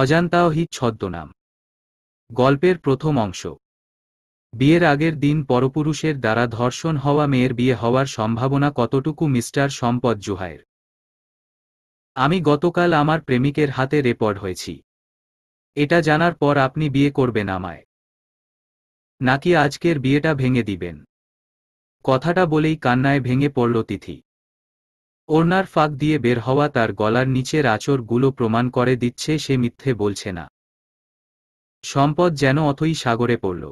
অজান্তাওহিদ ছদ্মনাম গল্পের প্রথম অংশ বিয়ের আগের দিন পরপুরুষের দ্বারা ধর্ষণ হওয়া মেয়ের বিয়ে হওয়ার সম্ভাবনা কতটুকু মিস্টার সম্পদ জুহায়ের আমি গতকাল আমার প্রেমিকের হাতে রেকর্ড হয়েছি এটা জানার পর আপনি বিয়ে করবেন আমায় নাকি আজকের বিয়েটা ভেঙে দিবেন কথাটা বলেই কান্নায় ভেঙে পড়ল তিথি ওড়নার ফাঁক দিয়ে বের হওয়া তার গলার নিচের আচরগুলো প্রমাণ করে দিচ্ছে সে মিথ্যে বলছে না সম্পদ যেন অথই সাগরে পড়ল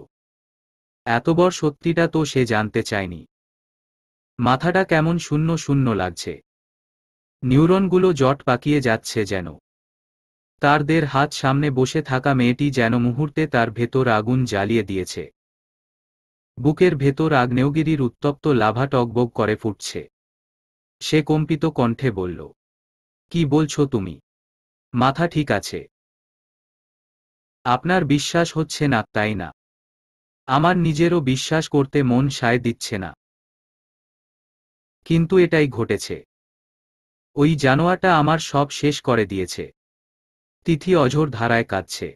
এতবর সত্যিটা তো সে জানতে চায়নি মাথাটা কেমন শূন্য শূন্য লাগছে নিউরনগুলো জট পাকিয়ে যাচ্ছে যেন তার দের হাত সামনে বসে থাকা মেয়েটি যেন মুহূর্তে তার ভেতর আগুন জ্বালিয়ে দিয়েছে বুকের ভেতর আগ্নেয়গিরির উত্তপ্ত লাভা টকবগ করে ফুটছে সে কম্পিত কণ্ঠে বলল কি বলছো তুমি মাথা ঠিক আছে আপনার বিশ্বাস হচ্ছে না তাই না আমার নিজেরও বিশ্বাস করতে মন সায় দিচ্ছে না কিন্তু এটাই ঘটেছে ওই জানোয়াটা আমার সব শেষ করে দিয়েছে তিথি অঝোর ধারায় কাঁদছে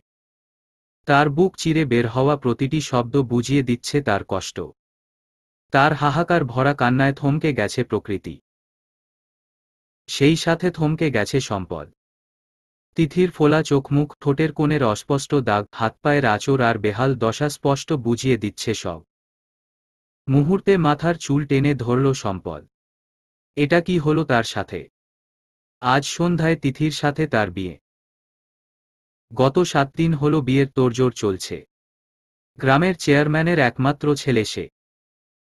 তার বুক চিরে বের হওয়া প্রতিটি শব্দ বুঝিয়ে দিচ্ছে তার কষ্ট তার হাহাকার ভরা কান্নায় থমকে গেছে প্রকৃতি সেই সাথে থমকে গেছে সম্পদ তিথির ফোলা চোখমুখ ঠোঁটের কোণের অস্পষ্ট দাগ হাত পায়ের আচর আর বেহাল দশা স্পষ্ট বুঝিয়ে দিচ্ছে সব মুহূর্তে মাথার চুল টেনে ধরল সম্পদ এটা কি হলো তার সাথে আজ সন্ধ্যায় তিথির সাথে তার বিয়ে গত সাত দিন হল বিয়ের তোড়জোড় চলছে গ্রামের চেয়ারম্যানের একমাত্র ছেলে সে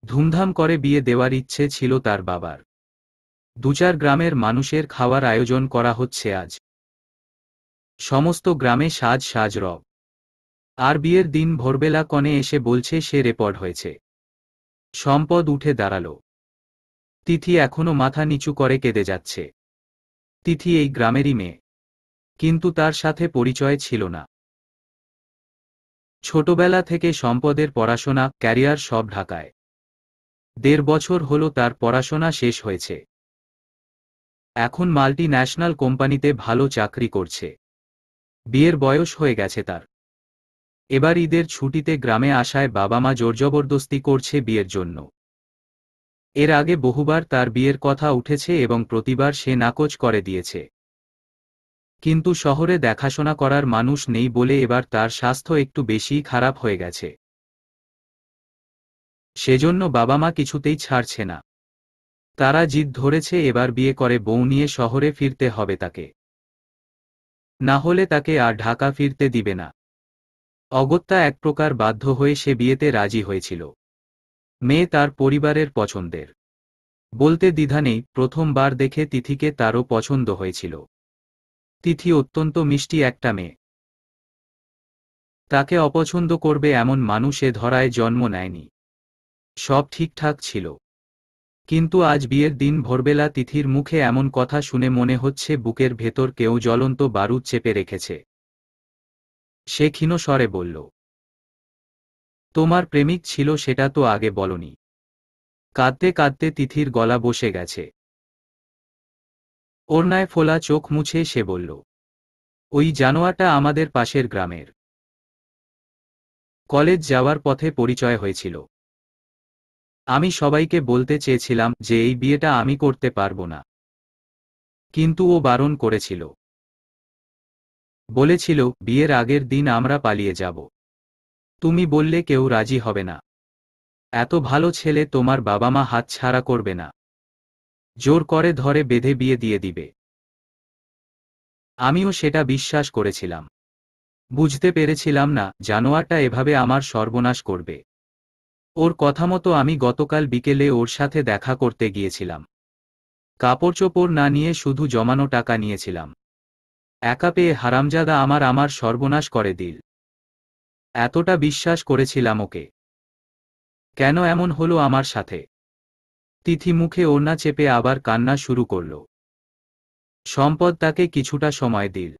ধুমধাম করে বিয়ে দেওয়ার ইচ্ছে ছিল তার বাবার দুচার গ্রামের মানুষের খাওয়ার আয়োজন করা হচ্ছে আজ সমস্ত গ্রামে সাজ সাজ রব আর বিয়ের দিন ভোরবেলা কনে এসে বলছে সে রেপড হয়েছে সম্পদ উঠে দাঁড়াল তিথি এখনো মাথা নিচু করে কেঁদে যাচ্ছে তিথি এই গ্রামেরই মেয়ে কিন্তু তার সাথে পরিচয় ছিল না ছোটবেলা থেকে সম্পদের পড়াশোনা ক্যারিয়ার সব ঢাকায় দেড় বছর হল তার পড়াশোনা শেষ হয়েছে এখন মাল্টি ন্যাশনাল কোম্পানিতে ভালো চাকরি করছে বিয়ের বয়স হয়ে গেছে তার এবার ঈদের ছুটিতে গ্রামে আসায় বাবা মা জোরজবরদস্তি করছে বিয়ের জন্য এর আগে বহুবার তার বিয়ের কথা উঠেছে এবং প্রতিবার সে নাকচ করে দিয়েছে কিন্তু শহরে দেখাশোনা করার মানুষ নেই বলে এবার তার স্বাস্থ্য একটু বেশি খারাপ হয়ে গেছে সেজন্য বাবা মা কিছুতেই ছাড়ছে না তারা জিদ ধরেছে এবার বিয়ে করে বউ নিয়ে শহরে ফিরতে হবে তাকে না হলে তাকে আর ঢাকা ফিরতে দিবে না অগত্যা এক প্রকার বাধ্য হয়ে সে বিয়েতে রাজি হয়েছিল মেয়ে তার পরিবারের পছন্দের বলতে দ্বিধা নেই প্রথমবার দেখে তিথিকে তারও পছন্দ হয়েছিল তিথি অত্যন্ত মিষ্টি একটা মেয়ে তাকে অপছন্দ করবে এমন মানুষে ধরায় জন্ম নেয়নি সব ঠিকঠাক ছিল কিন্তু আজ বিয়ের দিন ভোরবেলা তিথির মুখে এমন কথা শুনে মনে হচ্ছে বুকের ভেতর কেউ জ্বলন্ত বারুদ চেপে রেখেছে সে ক্ষীণ স্বরে বলল তোমার প্রেমিক ছিল সেটা তো আগে বলনি কাঁদতে কাঁদতে তিথির গলা বসে গেছে ওরনায় ফোলা চোখ মুছে সে বলল ওই জানোয়াটা আমাদের পাশের গ্রামের কলেজ যাওয়ার পথে পরিচয় হয়েছিল আমি সবাইকে বলতে চেয়েছিলাম যে এই বিয়েটা আমি করতে পারবো না কিন্তু ও বারণ করেছিল বলেছিল বিয়ের আগের দিন আমরা পালিয়ে যাব তুমি বললে কেউ রাজি হবে না এত ভালো ছেলে তোমার বাবা মা হাত ছাড়া করবে না জোর করে ধরে বেঁধে বিয়ে দিয়ে দিবে আমিও সেটা বিশ্বাস করেছিলাম বুঝতে পেরেছিলাম না জানোয়ারটা এভাবে আমার সর্বনাশ করবে ওর কথা মতো আমি গতকাল বিকেলে ওর সাথে দেখা করতে গিয়েছিলাম কাপড় চোপড় না নিয়ে শুধু জমানো টাকা নিয়েছিলাম একা পেয়ে হারামজাদা আমার আমার সর্বনাশ করে দিল এতটা বিশ্বাস করেছিলাম ওকে কেন এমন হলো আমার সাথে তিথি মুখে ওড়না চেপে আবার কান্না শুরু করল সম্পদ তাকে কিছুটা সময় দিল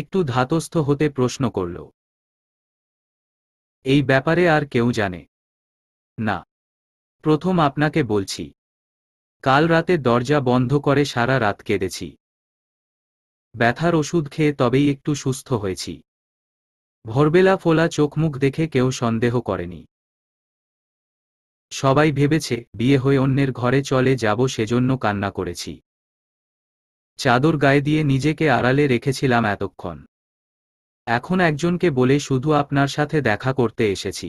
একটু ধাতস্থ হতে প্রশ্ন করল এই ব্যাপারে আর কেউ জানে না প্রথম আপনাকে বলছি কাল রাতে দরজা বন্ধ করে সারা রাত কেঁদেছি ব্যথার ওষুধ খেয়ে তবেই একটু সুস্থ হয়েছি ভোরবেলা ফোলা চোখমুখ দেখে কেউ সন্দেহ করেনি সবাই ভেবেছে বিয়ে হয়ে অন্যের ঘরে চলে যাব সেজন্য কান্না করেছি চাদর গায়ে দিয়ে নিজেকে আড়ালে রেখেছিলাম এতক্ষণ এখন একজনকে বলে শুধু আপনার সাথে দেখা করতে এসেছি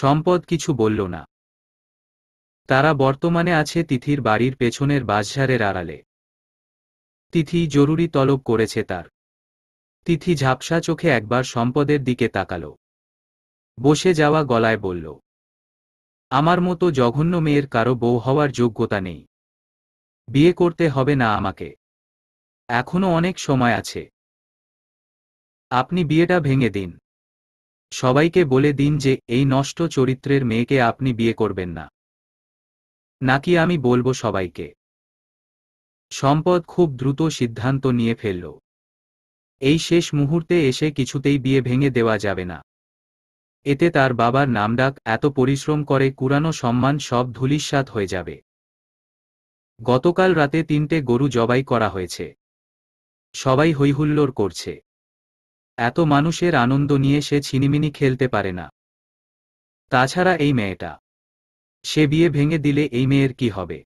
সম্পদ কিছু বলল না তারা বর্তমানে আছে তিথির বাড়ির পেছনের বাঁশঝাড়ের আড়ালে তিথি জরুরি তলব করেছে তার তিথি ঝাপসা চোখে একবার সম্পদের দিকে তাকালো বসে যাওয়া গলায় বলল আমার মতো জঘন্য মেয়ের কারো বউ হওয়ার যোগ্যতা নেই বিয়ে করতে হবে না আমাকে এখনো অনেক সময় আছে আপনি বিয়েটা ভেঙে দিন সবাইকে বলে দিন যে এই নষ্ট চরিত্রের মেয়েকে আপনি বিয়ে করবেন না নাকি আমি বলবো সবাইকে সম্পদ খুব দ্রুত সিদ্ধান্ত নিয়ে ফেলল এই শেষ মুহূর্তে এসে কিছুতেই বিয়ে ভেঙে দেওয়া যাবে না এতে তার বাবার নামডাক এত পরিশ্রম করে কুরানো সম্মান সব ধুলিস্বাত হয়ে যাবে গতকাল রাতে তিনটে গরু জবাই করা হয়েছে সবাই হৈহুল্লোর করছে এত মানুষের আনন্দ নিয়ে সে ছিনিমিনি খেলতে পারে না তাছাড়া এই মেয়েটা সে বিয়ে ভেঙে দিলে এই মেয়ের কি হবে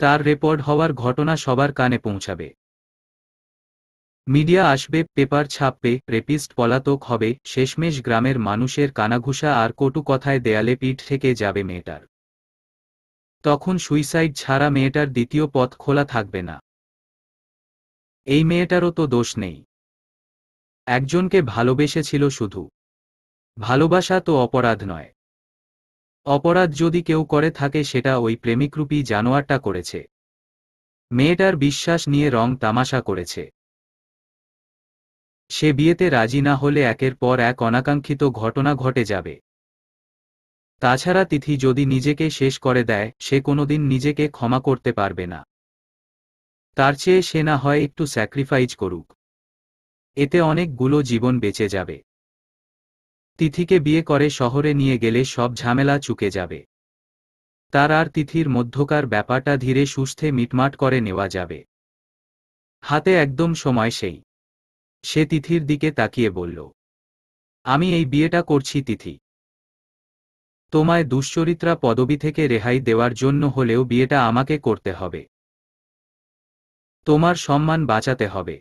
তার রেকর্ড হওয়ার ঘটনা সবার কানে পৌঁছাবে মিডিয়া আসবে পেপার ছাপবে রেপিস্ট পলাতক হবে শেষমেশ গ্রামের মানুষের কানাঘুষা আর কটু কথায় দেয়ালে পিঠ থেকে যাবে মেয়েটার তখন সুইসাইড ছাড়া মেয়েটার দ্বিতীয় পথ খোলা থাকবে না এই মেয়েটারও তো দোষ নেই একজনকে ভালোবেসেছিল শুধু ভালোবাসা তো অপরাধ নয় অপরাধ যদি কেউ করে থাকে সেটা ওই প্রেমিকরূপী জানোয়ারটা করেছে মেয়েটার বিশ্বাস নিয়ে রং তামাশা করেছে সে বিয়েতে রাজি না হলে একের পর এক অনাকাঙ্ক্ষিত ঘটনা ঘটে যাবে তাছাড়া তিথি যদি নিজেকে শেষ করে দেয় সে কোনোদিন নিজেকে ক্ষমা করতে পারবে না তার চেয়ে সে না হয় একটু স্যাক্রিফাইজ করুক এতে অনেকগুলো জীবন বেঁচে যাবে তিথিকে বিয়ে করে শহরে নিয়ে গেলে সব ঝামেলা চুকে যাবে তার আর তিথির মধ্যকার ব্যাপারটা ধীরে সুস্থে মিটমাট করে নেওয়া যাবে হাতে একদম সময় সেই সে তিথির দিকে তাকিয়ে বলল আমি এই বিয়েটা করছি তিথি তোমায় দুশ্চরিত্রা পদবি থেকে রেহাই দেওয়ার জন্য হলেও বিয়েটা আমাকে করতে হবে তোমার সম্মান বাঁচাতে হবে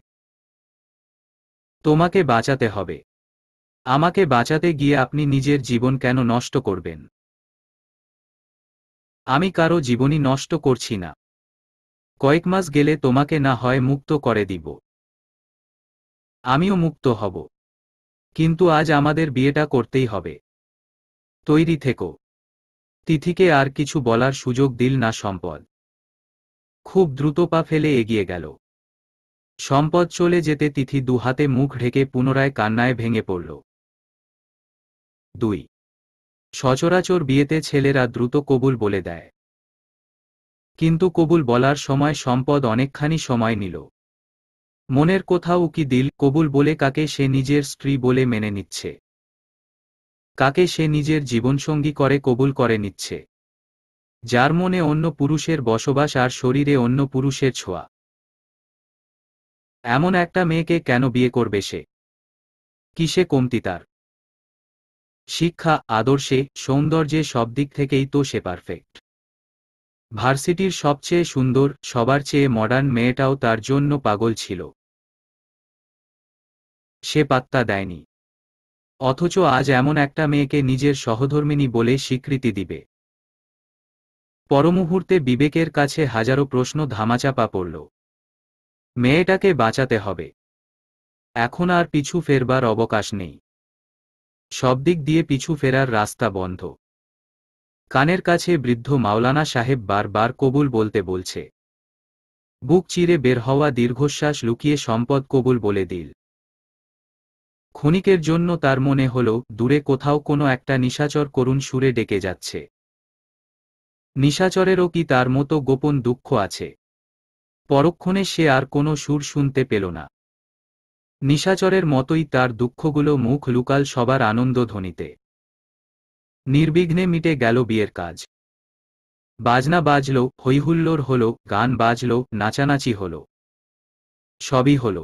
তোমাকে বাঁচাতে হবে আমাকে বাঁচাতে গিয়ে আপনি নিজের জীবন কেন নষ্ট করবেন আমি কারো জীবনই নষ্ট করছি না কয়েক মাস গেলে তোমাকে না হয় মুক্ত করে দিব আমিও মুক্ত হব কিন্তু আজ আমাদের বিয়েটা করতেই হবে তৈরি থেকো তিথিকে আর কিছু বলার সুযোগ দিল না সম্পদ খুব দ্রুত পা ফেলে এগিয়ে গেল সম্পদ চলে যেতে তিথি দুহাতে মুখ ঢেকে পুনরায় কান্নায় ভেঙে পড়ল দুই সচরাচর বিয়েতে ছেলেরা দ্রুত কবুল বলে দেয় কিন্তু কবুল বলার সময় সম্পদ অনেকখানি সময় নিল মনের কোথাও কি দিল কবুল বলে কাকে সে নিজের স্ত্রী বলে মেনে নিচ্ছে কাকে সে নিজের জীবনসঙ্গী করে কবুল করে নিচ্ছে যার মনে অন্য পুরুষের বসবাস আর শরীরে অন্য পুরুষের ছোঁয়া এমন একটা মেয়েকে কেন বিয়ে করবে সে কিসে কমতি তার শিক্ষা আদর্শে সৌন্দর্যে সব দিক থেকেই তো সে পারফেক্ট ভার্সিটির সবচেয়ে সুন্দর সবার চেয়ে মডার্ন মেয়েটাও তার জন্য পাগল ছিল সে পাত্তা দেয়নি অথচ আজ এমন একটা মেয়েকে নিজের সহধর্মিনী বলে স্বীকৃতি দিবে পরমুহূর্তে বিবেকের কাছে হাজারো প্রশ্ন ধামাচাপা পড়ল মেয়েটাকে বাঁচাতে হবে এখন আর পিছু ফেরবার অবকাশ নেই সব দিক দিয়ে পিছু ফেরার রাস্তা বন্ধ কানের কাছে বৃদ্ধ মাওলানা সাহেব বারবার কবুল বলতে বলছে বুক চিরে বের হওয়া দীর্ঘশ্বাস লুকিয়ে সম্পদ কবুল বলে দিল ক্ষণিকের জন্য তার মনে হল দূরে কোথাও কোনো একটা নিশাচর করুণ সুরে ডেকে যাচ্ছে নিশাচরেরও কি তার মতো গোপন দুঃখ আছে পরক্ষণে সে আর কোনো সুর শুনতে পেল না নিশাচরের মতোই তার দুঃখগুলো মুখ লুকাল সবার আনন্দ ধ্বনিতে নির্বিঘ্নে মিটে গেল বিয়ের কাজ বাজনা বাজল হৈহুল্লোর হল গান বাজল নাচানাচি হল সবই হল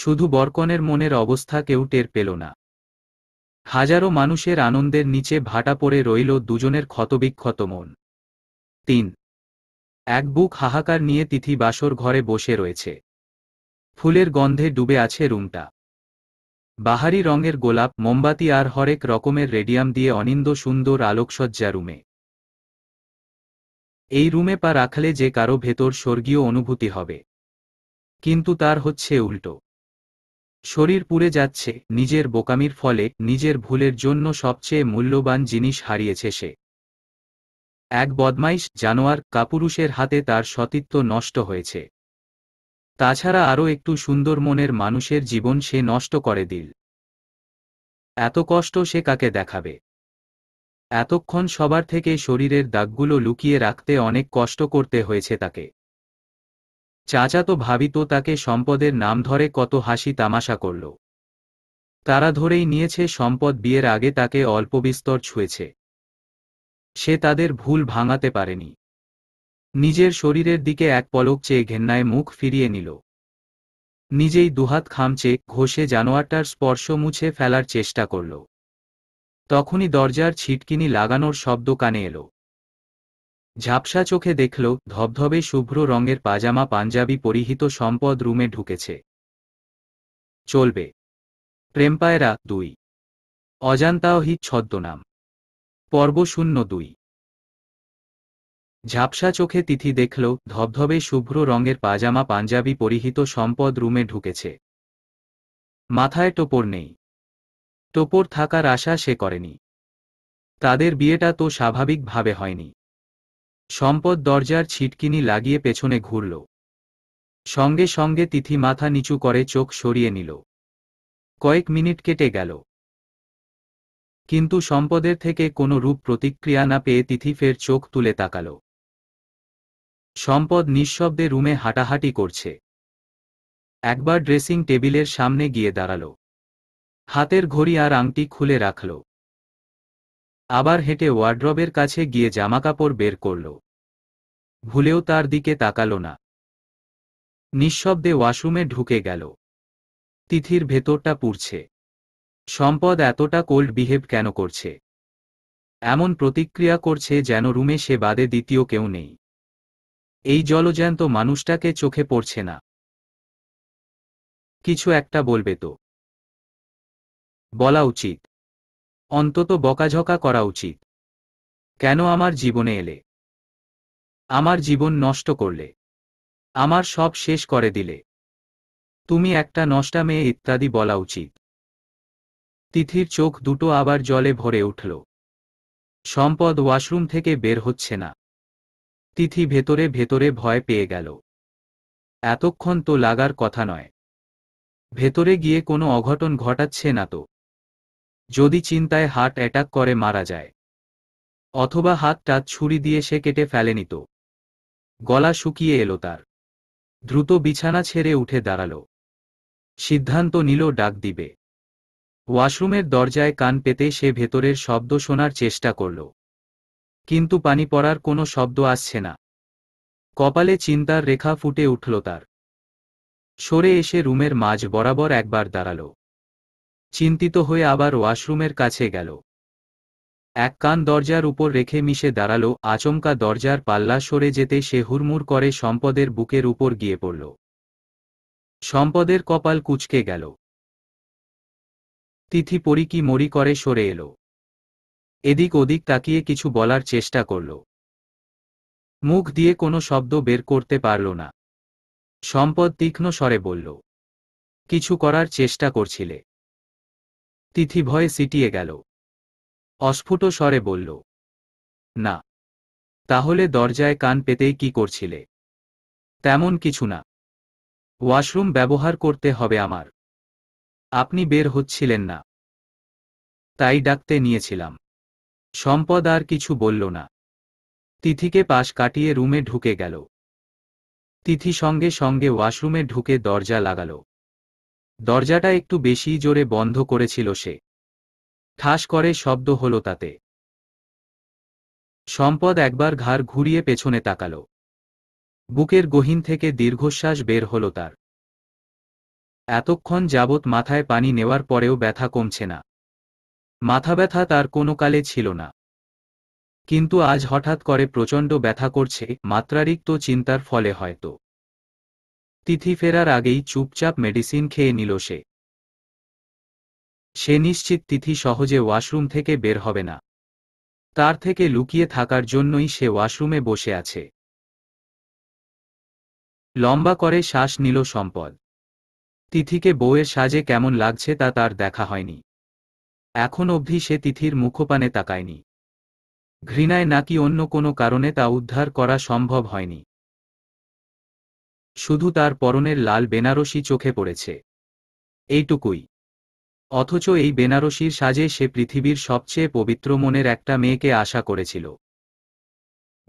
শুধু বরকনের মনের অবস্থা কেউ টের পেল না হাজারো মানুষের আনন্দের নিচে ভাটা পড়ে রইল দুজনের ক্ষতবিক্ষত মন তিন এক বুক হাহাকার নিয়ে তিথি বাসর ঘরে বসে রয়েছে ফুলের গন্ধে ডুবে আছে রুমটা বাহারি রঙের গোলাপ মোমবাতি আর হরেক রকমের রেডিয়াম দিয়ে অনিন্দ সুন্দর আলোকসজ্জা রুমে এই রুমে পা রাখলে যে কারো ভেতর স্বর্গীয় অনুভূতি হবে কিন্তু তার হচ্ছে উল্টো শরীর পুড়ে যাচ্ছে নিজের বোকামির ফলে নিজের ভুলের জন্য সবচেয়ে মূল্যবান জিনিস হারিয়েছে সে এক বদমাইশ জানোয়ার কাপুরুষের হাতে তার সতীত্ব নষ্ট হয়েছে তাছাড়া আরও একটু সুন্দর মনের মানুষের জীবন সে নষ্ট করে দিল এত কষ্ট সে কাকে দেখাবে এতক্ষণ সবার থেকে শরীরের দাগগুলো লুকিয়ে রাখতে অনেক কষ্ট করতে হয়েছে তাকে চাচা তো ভাবিত তাকে সম্পদের নাম ধরে কত হাসি তামাশা করল তারা ধরেই নিয়েছে সম্পদ বিয়ের আগে তাকে অল্পবিস্তর ছুঁয়েছে সে তাদের ভুল ভাঙাতে পারেনি নিজের শরীরের দিকে এক পলক চেয়ে ঘেন্নায় মুখ ফিরিয়ে নিল নিজেই দুহাত খামচে ঘষে জানোয়ারটার স্পর্শ মুছে ফেলার চেষ্টা করল তখনই দরজার ছিটকিনি লাগানোর শব্দ কানে এলো ঝাপসা চোখে দেখল ধবধবে শুভ্র রঙের পাজামা পাঞ্জাবি পরিহিত সম্পদ রুমে ঢুকেছে চলবে প্রেমপায়রা দুই অজান্তাওহিত ছদ্মনাম পর্ব শূন্য দুই ঝাপসা চোখে তিথি দেখল ধবধবে শুভ্র রঙের পাজামা পাঞ্জাবি পরিহিত সম্পদ রুমে ঢুকেছে মাথায় টোপর নেই টোপর থাকার আশা সে করেনি তাদের বিয়েটা তো স্বাভাবিকভাবে হয়নি সম্পদ দরজার ছিটকিনি লাগিয়ে পেছনে ঘুরল সঙ্গে সঙ্গে তিথি মাথা নিচু করে চোখ সরিয়ে নিল কয়েক মিনিট কেটে গেল কিন্তু সম্পদের থেকে কোনো রূপ প্রতিক্রিয়া না পেয়ে তিথি ফের চোখ তুলে তাকাল সম্পদ নিঃশব্দে রুমে হাঁটাহাঁটি করছে একবার ড্রেসিং টেবিলের সামনে গিয়ে দাঁড়াল হাতের ঘড়ি আর আংটি খুলে রাখল আবার হেঁটে ওয়ার্ড্রবের কাছে গিয়ে জামাকাপড় বের করল ভুলেও তার দিকে তাকাল না নিঃশব্দে ওয়াশরুমে ঢুকে গেল তিথির ভেতরটা পুড়ছে সম্পদ এতটা কোল্ড বিহেভ কেন করছে এমন প্রতিক্রিয়া করছে যেন রুমে সে বাদে দ্বিতীয় কেউ নেই এই জলজ্যান্ত মানুষটাকে চোখে পড়ছে না কিছু একটা বলবে তো বলা উচিত অন্তত বকাঝকা করা উচিত কেন আমার জীবনে এলে আমার জীবন নষ্ট করলে আমার সব শেষ করে দিলে তুমি একটা নষ্টা মেয়ে ইত্যাদি বলা উচিত তিথির চোখ দুটো আবার জলে ভরে উঠল সম্পদ ওয়াশরুম থেকে বের হচ্ছে না তিথি ভেতরে ভেতরে ভয় পেয়ে গেল এতক্ষণ তো লাগার কথা নয় ভেতরে গিয়ে কোনো অঘটন ঘটাচ্ছে না তো যদি চিন্তায় হার্ট অ্যাটাক করে মারা যায় অথবা হাতটা ছুরি দিয়ে সে কেটে ফেলে নিত গলা শুকিয়ে এলো তার দ্রুত বিছানা ছেড়ে উঠে দাঁড়াল সিদ্ধান্ত নিল ডাক দিবে ওয়াশরুমের দরজায় কান পেতে সে ভেতরের শব্দ শোনার চেষ্টা করল কিন্তু পানি পড়ার কোনো শব্দ আসছে না কপালে চিন্তার রেখা ফুটে উঠল তার সরে এসে রুমের মাঝ বরাবর একবার দাঁড়াল চিন্তিত হয়ে আবার ওয়াশরুমের কাছে গেল এক কান দরজার উপর রেখে মিশে দাঁড়ালো আচমকা দরজার পাল্লা সরে যেতে সে হুড়মুড় করে সম্পদের বুকের উপর গিয়ে পড়ল সম্পদের কপাল কুচকে গেল তিথি পরি কি মরি করে সরে এলো এদিক ওদিক তাকিয়ে কিছু বলার চেষ্টা করল মুখ দিয়ে কোনো শব্দ বের করতে পারল না সম্পদ তীক্ষ্ণ স্বরে বলল কিছু করার চেষ্টা করছিলে তিথি ভয়ে সিটিয়ে গেল অস্ফুট স্বরে বলল না তাহলে দরজায় কান পেতেই কি করছিলে তেমন কিছু না ওয়াশরুম ব্যবহার করতে হবে আমার আপনি বের হচ্ছিলেন না তাই ডাকতে নিয়েছিলাম সম্পদ আর কিছু বলল না তিথিকে পাশ কাটিয়ে রুমে ঢুকে গেল তিথি সঙ্গে সঙ্গে ওয়াশরুমে ঢুকে দরজা লাগাল দরজাটা একটু বেশি জোরে বন্ধ করেছিল সে ঠাস করে শব্দ হল তাতে সম্পদ একবার ঘাড় ঘুরিয়ে পেছনে তাকাল বুকের গহীন থেকে দীর্ঘশ্বাস বের হল তার এতক্ষণ যাবৎ মাথায় পানি নেওয়ার পরেও ব্যথা কমছে না মাথা ব্যথা তার কোনো কালে ছিল না কিন্তু আজ হঠাৎ করে প্রচণ্ড ব্যথা করছে মাত্রারিক্ত চিন্তার ফলে হয়তো তিথি ফেরার আগেই চুপচাপ মেডিসিন খেয়ে নিল সে সে নিশ্চিত তিথি সহজে ওয়াশরুম থেকে বের হবে না তার থেকে লুকিয়ে থাকার জন্যই সে ওয়াশরুমে বসে আছে লম্বা করে শ্বাস নিল সম্পদ তিথিকে বউয়ের সাজে কেমন লাগছে তা তার দেখা হয়নি এখন অবধি সে তিথির মুখপানে তাকায়নি ঘৃণায় নাকি অন্য কোনো কারণে তা উদ্ধার করা সম্ভব হয়নি শুধু তার পরনের লাল বেনারসি চোখে পড়েছে এইটুকুই অথচ এই বেনারসির সাজে সে পৃথিবীর সবচেয়ে পবিত্র মনের একটা মেয়েকে আশা করেছিল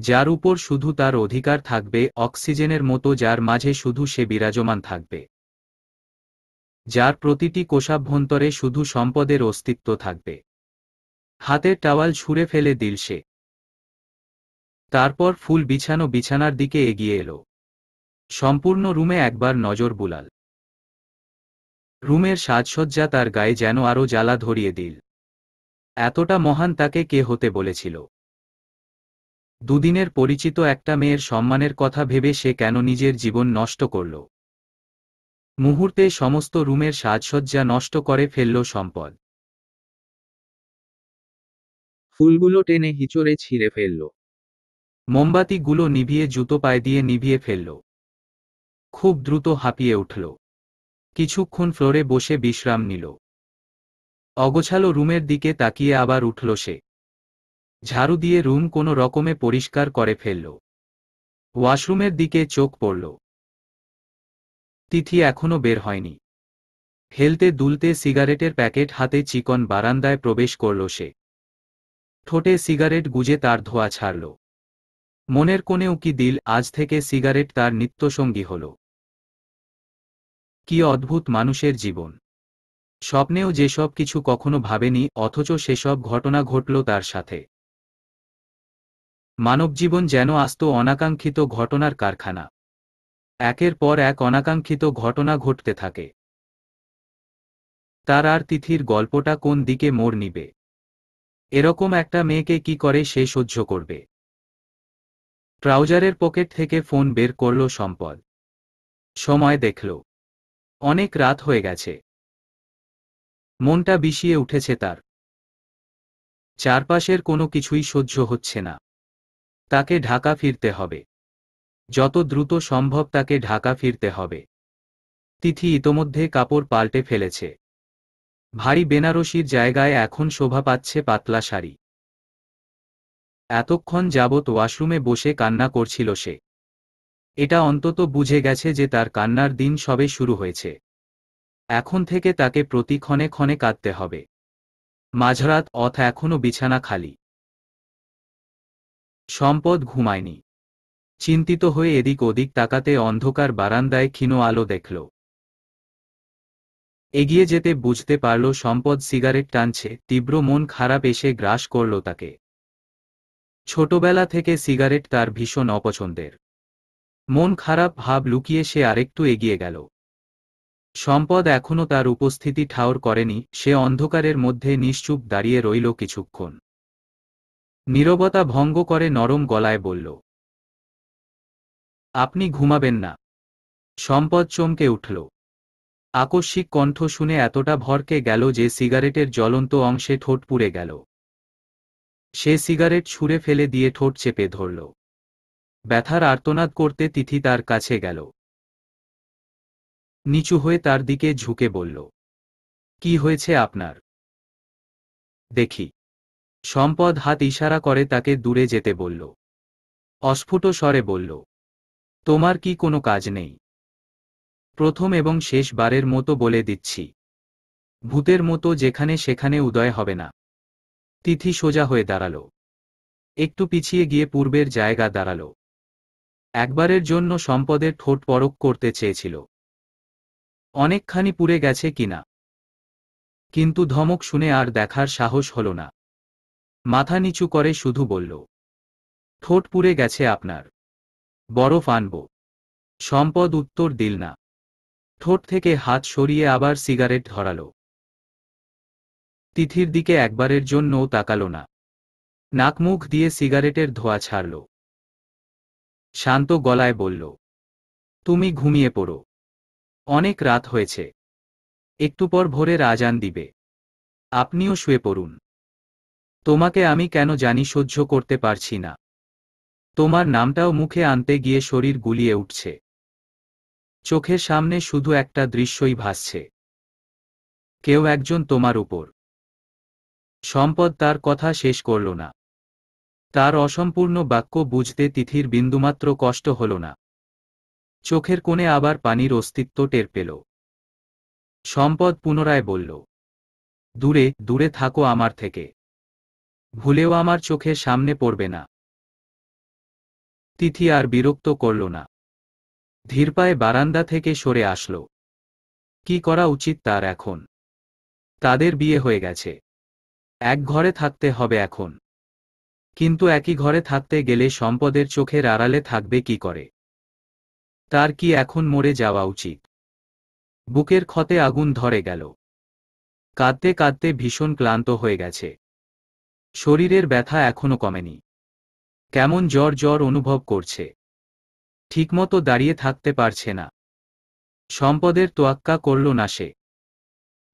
যার উপর শুধু তার অধিকার থাকবে অক্সিজেনের মতো যার মাঝে শুধু সে বিরাজমান থাকবে যার প্রতিটি কোষাভ্যন্তরে শুধু সম্পদের অস্তিত্ব থাকবে হাতের টাওয়াল ছুঁড়ে ফেলে দিল সে তারপর ফুল বিছানো বিছানার দিকে এগিয়ে এলো সম্পূর্ণ রুমে একবার নজর বুলাল রুমের সাজসজ্জা তার গায়ে যেন আরও জ্বালা ধরিয়ে দিল এতটা মহান তাকে কে হতে বলেছিল দুদিনের পরিচিত একটা মেয়ের সম্মানের কথা ভেবে সে কেন নিজের জীবন নষ্ট করল মুহূর্তে সমস্ত রুমের সাজসজ্জা নষ্ট করে ফেলল সম্পদ ফুলগুলো টেনে হিচড়ে ছিঁড়ে ফেলল মোমবাতিগুলো নিভিয়ে জুতো পায়ে দিয়ে নিভিয়ে ফেলল খুব দ্রুত হাঁপিয়ে উঠল কিছুক্ষণ ফ্লোরে বসে বিশ্রাম নিল অগোছালো রুমের দিকে তাকিয়ে আবার উঠল সে ঝাড়ু দিয়ে রুম কোনো রকমে পরিষ্কার করে ফেলল ওয়াশরুমের দিকে চোখ পড়ল তিথি এখনও বের হয়নি হেলতে দুলতে সিগারেটের প্যাকেট হাতে চিকন বারান্দায় প্রবেশ করল সে ঠোঁটে সিগারেট গুজে তার ধোয়া ছাড়ল মনের কোণে উকি দিল আজ থেকে সিগারেট তার নিত্যসঙ্গী হল কি অদ্ভুত মানুষের জীবন স্বপ্নেও যেসব কিছু কখনো ভাবেনি অথচ সেসব ঘটনা ঘটল তার সাথে মানবজীবন যেন আস্ত অনাকাঙ্ক্ষিত ঘটনার কারখানা একের পর এক অনাকাঙ্ক্ষিত ঘটনা ঘটতে থাকে তার আর তিথির গল্পটা কোন দিকে মোড় নিবে এরকম একটা মেয়েকে কি করে সে সহ্য করবে ট্রাউজারের পকেট থেকে ফোন বের করল সম্পদ সময় দেখল অনেক রাত হয়ে গেছে মনটা বিষিয়ে উঠেছে তার চারপাশের কোনো কিছুই সহ্য হচ্ছে না তাকে ঢাকা ফিরতে হবে যত দ্রুত সম্ভব তাকে ঢাকা ফিরতে হবে তিথি ইতোমধ্যে কাপড় পাল্টে ফেলেছে ভারী বেনারসির জায়গায় এখন শোভা পাচ্ছে পাতলা শাড়ি এতক্ষণ যাবৎ ওয়াশরুমে বসে কান্না করছিল সে এটা অন্তত বুঝে গেছে যে তার কান্নার দিন সবে শুরু হয়েছে এখন থেকে তাকে প্রতি ক্ষণে ক্ষণে কাঁদতে হবে মাঝরাত অথ এখনও বিছানা খালি সম্পদ ঘুমায়নি চিন্তিত হয়ে এদিক ওদিক তাকাতে অন্ধকার বারান্দায় ক্ষীণ আলো দেখল এগিয়ে যেতে বুঝতে পারল সম্পদ সিগারেট টানছে তীব্র মন খারাপ এসে গ্রাস করল তাকে ছোটবেলা থেকে সিগারেট তার ভীষণ অপছন্দের মন খারাপ ভাব লুকিয়ে সে আরেকটু এগিয়ে গেল সম্পদ এখনও তার উপস্থিতি ঠাওর করেনি সে অন্ধকারের মধ্যে নিশ্চুপ দাঁড়িয়ে রইল কিছুক্ষণ নীরবতা ভঙ্গ করে নরম গলায় বলল আপনি ঘুমাবেন না সম্পদ চমকে উঠল আকস্মিক কণ্ঠ শুনে এতটা ভরকে গেল যে সিগারেটের জ্বলন্ত অংশে ঠোঁট পুড়ে গেল সে সিগারেট ছুঁড়ে ফেলে দিয়ে ঠোঁট চেপে ধরল ব্যথার আর্তনাদ করতে তিথি তার কাছে গেল নিচু হয়ে তার দিকে ঝুঁকে বলল কি হয়েছে আপনার দেখি সম্পদ হাত ইশারা করে তাকে দূরে যেতে বলল অস্ফুট স্বরে বলল তোমার কি কোনো কাজ নেই প্রথম এবং শেষ বারের মতো বলে দিচ্ছি ভূতের মতো যেখানে সেখানে উদয় হবে না তিথি সোজা হয়ে দাঁড়াল একটু পিছিয়ে গিয়ে পূর্বের জায়গা দাঁড়াল একবারের জন্য সম্পদের ঠোঁট পরক করতে চেয়েছিল অনেকখানি পুড়ে গেছে কিনা কিন্তু ধমক শুনে আর দেখার সাহস হল না মাথা নিচু করে শুধু বলল ঠোঁট পুড়ে গেছে আপনার বরফ আনব সম্পদ উত্তর দিল না ঠোঁট থেকে হাত সরিয়ে আবার সিগারেট ধরাল তিথির দিকে একবারের জন্যও তাকাল না নাকমুখ দিয়ে সিগারেটের ধোয়া ছাড়ল শান্ত গলায় বলল তুমি ঘুমিয়ে পড়ো অনেক রাত হয়েছে একটু পর ভোরে রাজান দিবে আপনিও শুয়ে পড়ুন তোমাকে আমি কেন জানি সহ্য করতে পারছি না তোমার নামটাও মুখে আনতে গিয়ে শরীর গুলিয়ে উঠছে চোখের সামনে শুধু একটা দৃশ্যই ভাসছে কেউ একজন তোমার উপর সম্পদ তার কথা শেষ করল না তার অসম্পূর্ণ বাক্য বুঝতে তিথির বিন্দুমাত্র কষ্ট হল না চোখের কোণে আবার পানির অস্তিত্ব টের পেল সম্পদ পুনরায় বলল দূরে দূরে থাকো আমার থেকে ভুলেও আমার চোখের সামনে পড়বে না তিথি আর বিরক্ত করল না ধীরপায়ে বারান্দা থেকে সরে আসল কি করা উচিত তার এখন তাদের বিয়ে হয়ে গেছে এক ঘরে থাকতে হবে এখন কিন্তু একই ঘরে থাকতে গেলে সম্পদের চোখের আড়ালে থাকবে কি করে তার কি এখন মরে যাওয়া উচিত বুকের ক্ষতে আগুন ধরে গেল কাঁদতে কাঁদতে ভীষণ ক্লান্ত হয়ে গেছে শরীরের ব্যথা এখনো কমেনি কেমন জ্বর জ্বর অনুভব করছে ঠিকমতো দাঁড়িয়ে থাকতে পারছে না সম্পদের তোয়াক্কা করল না সে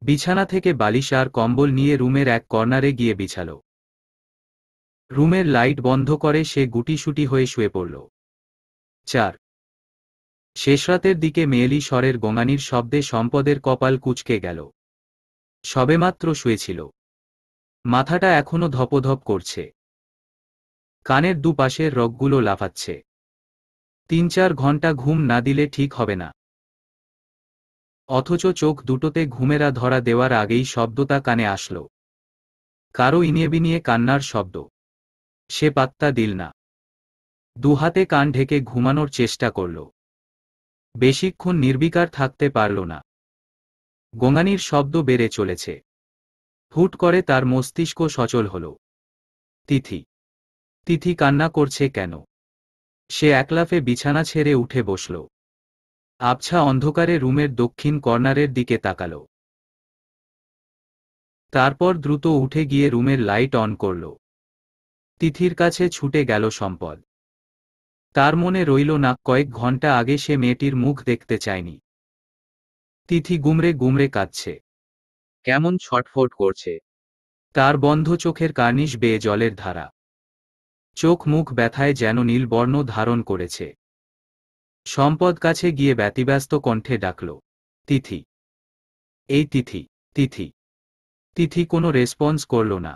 বিছানা থেকে বালিশ আর কম্বল নিয়ে রুমের এক কর্নারে গিয়ে বিছাল রুমের লাইট বন্ধ করে সে গুটিসুটি হয়ে শুয়ে পড়ল চার শেষরাতের দিকে মেয়েলি স্বরের গোঙানির শব্দে সম্পদের কপাল কুচকে গেল সবেমাত্র শুয়েছিল মাথাটা এখনো ধপধপ করছে কানের দুপাশের রগগুলো লাফাচ্ছে তিন চার ঘন্টা ঘুম না দিলে ঠিক হবে না অথচ চোখ দুটোতে ঘুমেরা ধরা দেওয়ার আগেই শব্দটা কানে আসল কারো ইনিয়ে বিনিয়ে কান্নার শব্দ সে পাত্তা দিল না দুহাতে কান ঢেকে ঘুমানোর চেষ্টা করল বেশিক্ষণ নির্বিকার থাকতে পারল না গঙ্গানির শব্দ বেড়ে চলেছে হুট করে তার মস্তিষ্ক সচল হল তিথি তিথি কান্না করছে কেন সে একলাফে বিছানা ছেড়ে উঠে বসল আবছা অন্ধকারে রুমের দক্ষিণ কর্নারের দিকে তাকাল তারপর দ্রুত উঠে গিয়ে রুমের লাইট অন করল তিথির কাছে ছুটে গেল সম্পদ তার মনে রইল না কয়েক ঘন্টা আগে সে মেয়েটির মুখ দেখতে চায়নি তিথি গুমরে গুমরে কাঁদছে কেমন ছটফট করছে তার বন্ধ চোখের কার্নিশ বেয়ে জলের ধারা চোখ মুখ ব্যথায় যেন নীলবর্ণ ধারণ করেছে সম্পদ কাছে গিয়ে ব্যতিব্যস্ত কণ্ঠে ডাকল তিথি এই তিথি তিথি তিথি কোনো রেসপন্স করল না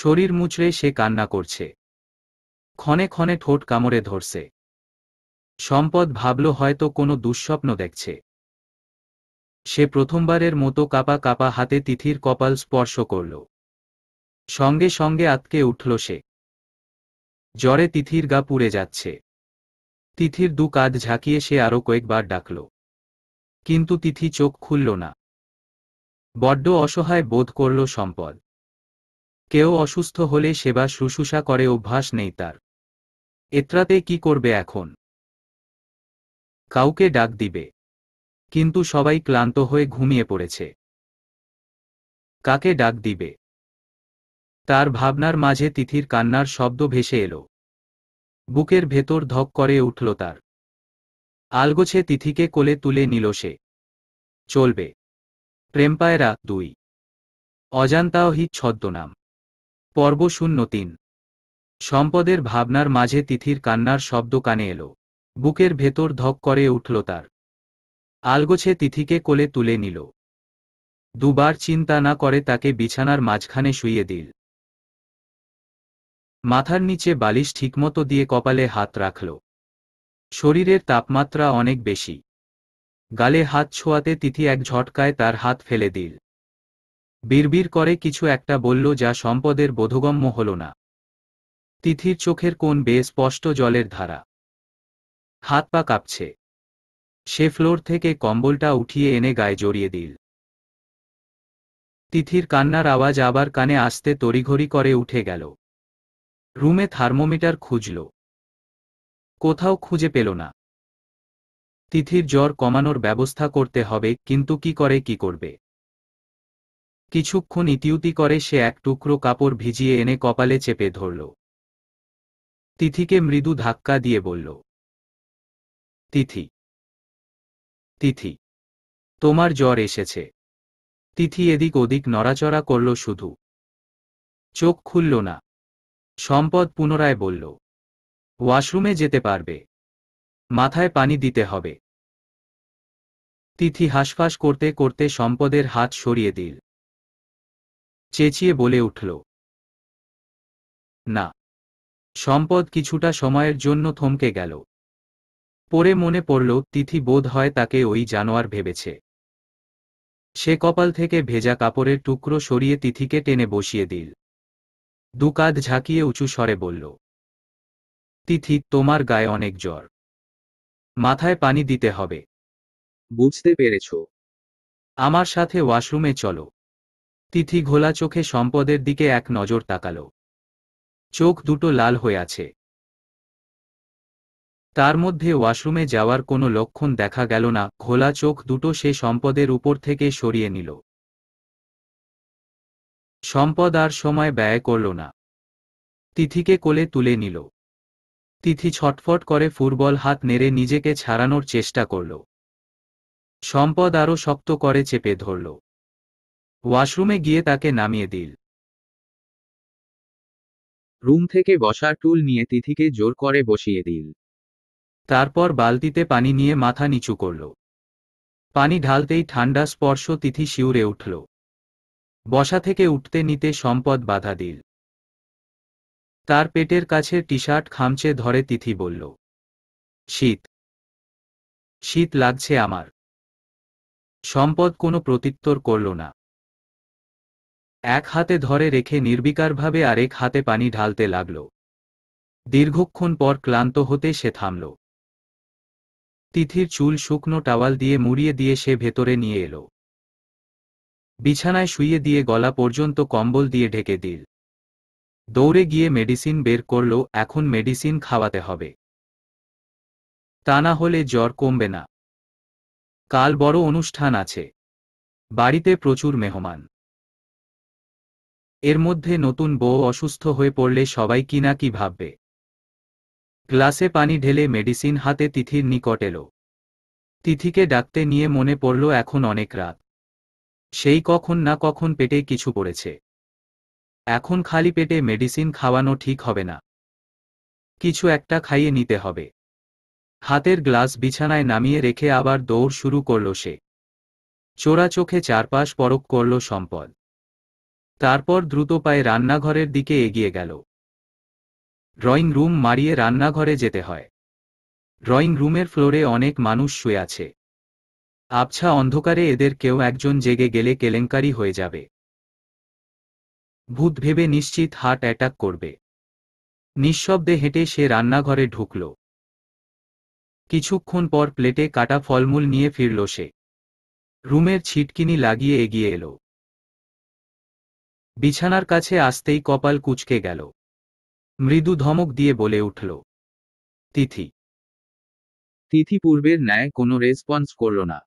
শরীর মুচড়ে সে কান্না করছে ক্ষণে ক্ষণে ঠোঁট কামড়ে ধরছে সম্পদ ভাবল হয়তো কোনো দুঃস্বপ্ন দেখছে সে প্রথমবারের মতো কাপা কাপা হাতে তিথির কপাল স্পর্শ করল সঙ্গে সঙ্গে আতকে উঠল সে জ্বরে তিথির গা পুড়ে যাচ্ছে তিথির দু কাঁধ ঝাঁকিয়ে সে আরো কয়েকবার ডাকল কিন্তু তিথি চোখ খুলল না বড্ড অসহায় বোধ করল সম্পদ কেউ অসুস্থ হলে সেবা শুশ্রূষা করে অভ্যাস নেই তার এত্রাতে কি করবে এখন কাউকে ডাক দিবে কিন্তু সবাই ক্লান্ত হয়ে ঘুমিয়ে পড়েছে কাকে ডাক দিবে তার ভাবনার মাঝে তিথির কান্নার শব্দ ভেসে এলো বুকের ভেতর ধক করে উঠল তার আলগোছে তিথিকে কোলে তুলে নিল সে চলবে প্রেমপায়রা দুই অজান্তাওহি ছদ্মনাম পর্ব শূন্য তিন সম্পদের ভাবনার মাঝে তিথির কান্নার শব্দ কানে এলো বুকের ভেতর ধক করে উঠল তার আলগোছে তিথিকে কোলে তুলে নিল দুবার চিন্তা না করে তাকে বিছানার মাঝখানে শুইয়ে দিল মাথার নিচে বালিশ ঠিকমতো দিয়ে কপালে হাত রাখল শরীরের তাপমাত্রা অনেক বেশি গালে হাত ছোঁয়াতে তিথি এক ঝটকায় তার হাত ফেলে দিল বিড়বিড় করে কিছু একটা বলল যা সম্পদের বোধগম্য হল না তিথির চোখের কোন বে স্পষ্ট জলের ধারা হাত পা কাঁপছে সে ফ্লোর থেকে কম্বলটা উঠিয়ে এনে গায়ে জড়িয়ে দিল তিথির কান্নার আওয়াজ আবার কানে আসতে তড়িঘড়ি করে উঠে গেল রুমে থার্মোমিটার খুঁজল কোথাও খুঁজে পেল না তিথির জ্বর কমানোর ব্যবস্থা করতে হবে কিন্তু কি করে কি করবে কিছুক্ষণ ইতিউতি করে সে এক টুকরো কাপড় ভিজিয়ে এনে কপালে চেপে ধরল তিথিকে মৃদু ধাক্কা দিয়ে বলল তিথি তিথি তোমার জ্বর এসেছে তিথি এদিক ওদিক নড়াচড়া করল শুধু চোখ খুলল না সম্পদ পুনরায় বলল ওয়াশরুমে যেতে পারবে মাথায় পানি দিতে হবে তিথি হাসফাস করতে করতে সম্পদের হাত সরিয়ে দিল চেঁচিয়ে বলে উঠল না সম্পদ কিছুটা সময়ের জন্য থমকে গেল পরে মনে পড়ল তিথি বোধ হয় তাকে ওই জানোয়ার ভেবেছে সে কপাল থেকে ভেজা কাপড়ের টুকরো সরিয়ে তিথিকে টেনে বসিয়ে দিল দুকাদ ঝাঁকিয়ে উঁচু স্বরে বলল তিথি তোমার গায়ে অনেক জ্বর মাথায় পানি দিতে হবে বুঝতে পেরেছ আমার সাথে ওয়াশরুমে চলো তিথি ঘোলা চোখে সম্পদের দিকে এক নজর তাকাল চোখ দুটো লাল হয়ে আছে তার মধ্যে ওয়াশরুমে যাওয়ার কোনো লক্ষণ দেখা গেল না ঘোলা চোখ দুটো সে সম্পদের উপর থেকে সরিয়ে নিল সম্পদ আর সময় ব্যয় করল না তিথিকে কোলে তুলে নিল তিথি ছটফট করে ফুটবল হাত নেড়ে নিজেকে ছাড়ানোর চেষ্টা করল সম্পদ আরও শক্ত করে চেপে ধরল ওয়াশরুমে গিয়ে তাকে নামিয়ে দিল রুম থেকে বসার টুল নিয়ে তিথিকে জোর করে বসিয়ে দিল তারপর বালতিতে পানি নিয়ে মাথা নিচু করল পানি ঢালতেই ঠান্ডা স্পর্শ তিথি শিউরে উঠল বসা থেকে উঠতে নিতে সম্পদ বাধা দিল তার পেটের কাছে টি শার্ট খামচে ধরে তিথি বলল শীত শীত লাগছে আমার সম্পদ কোনো প্রত্যুত্তর করল না এক হাতে ধরে রেখে নির্বিকারভাবে আরেক হাতে পানি ঢালতে লাগল দীর্ঘক্ষণ পর ক্লান্ত হতে সে থামল তিথির চুল শুকনো টাওয়াল দিয়ে মুড়িয়ে দিয়ে সে ভেতরে নিয়ে এলো বিছানায় শুইয়ে দিয়ে গলা পর্যন্ত কম্বল দিয়ে ঢেকে দিল দৌড়ে গিয়ে মেডিসিন বের করল এখন মেডিসিন খাওয়াতে হবে তা না হলে জ্বর কমবে না কাল বড় অনুষ্ঠান আছে বাড়িতে প্রচুর মেহমান এর মধ্যে নতুন বউ অসুস্থ হয়ে পড়লে সবাই কি না কি ভাববে গ্লাসে পানি ঢেলে মেডিসিন হাতে তিথির নিকট এলো তিথিকে ডাকতে নিয়ে মনে পড়ল এখন অনেক রাত সেই কখন না কখন পেটে কিছু পড়েছে এখন খালি পেটে মেডিসিন খাওয়ানো ঠিক হবে না কিছু একটা খাইয়ে নিতে হবে হাতের গ্লাস বিছানায় নামিয়ে রেখে আবার দৌড় শুরু করল সে চোরা চোখে চারপাশ পরক করল সম্পদ তারপর দ্রুত পায়ে রান্নাঘরের দিকে এগিয়ে গেল ড্রয়িং রুম মারিয়ে রান্নাঘরে যেতে হয় ড্রয়িং রুমের ফ্লোরে অনেক মানুষ শুয়ে আছে আবছা অন্ধকারে এদের কেউ একজন জেগে গেলে কেলেঙ্কারি হয়ে যাবে ভূত ভেবে নিশ্চিত হার্ট অ্যাটাক করবে নিঃশব্দে হেঁটে সে রান্নাঘরে ঢুকল কিছুক্ষণ পর প্লেটে কাটা ফলমূল নিয়ে ফিরল সে রুমের ছিটকিনি লাগিয়ে এগিয়ে এলো বিছানার কাছে আসতেই কপাল কুচকে গেল মৃদু ধমক দিয়ে বলে উঠল তিথি তিথি পূর্বের ন্যায় কোনো রেসপন্স করল না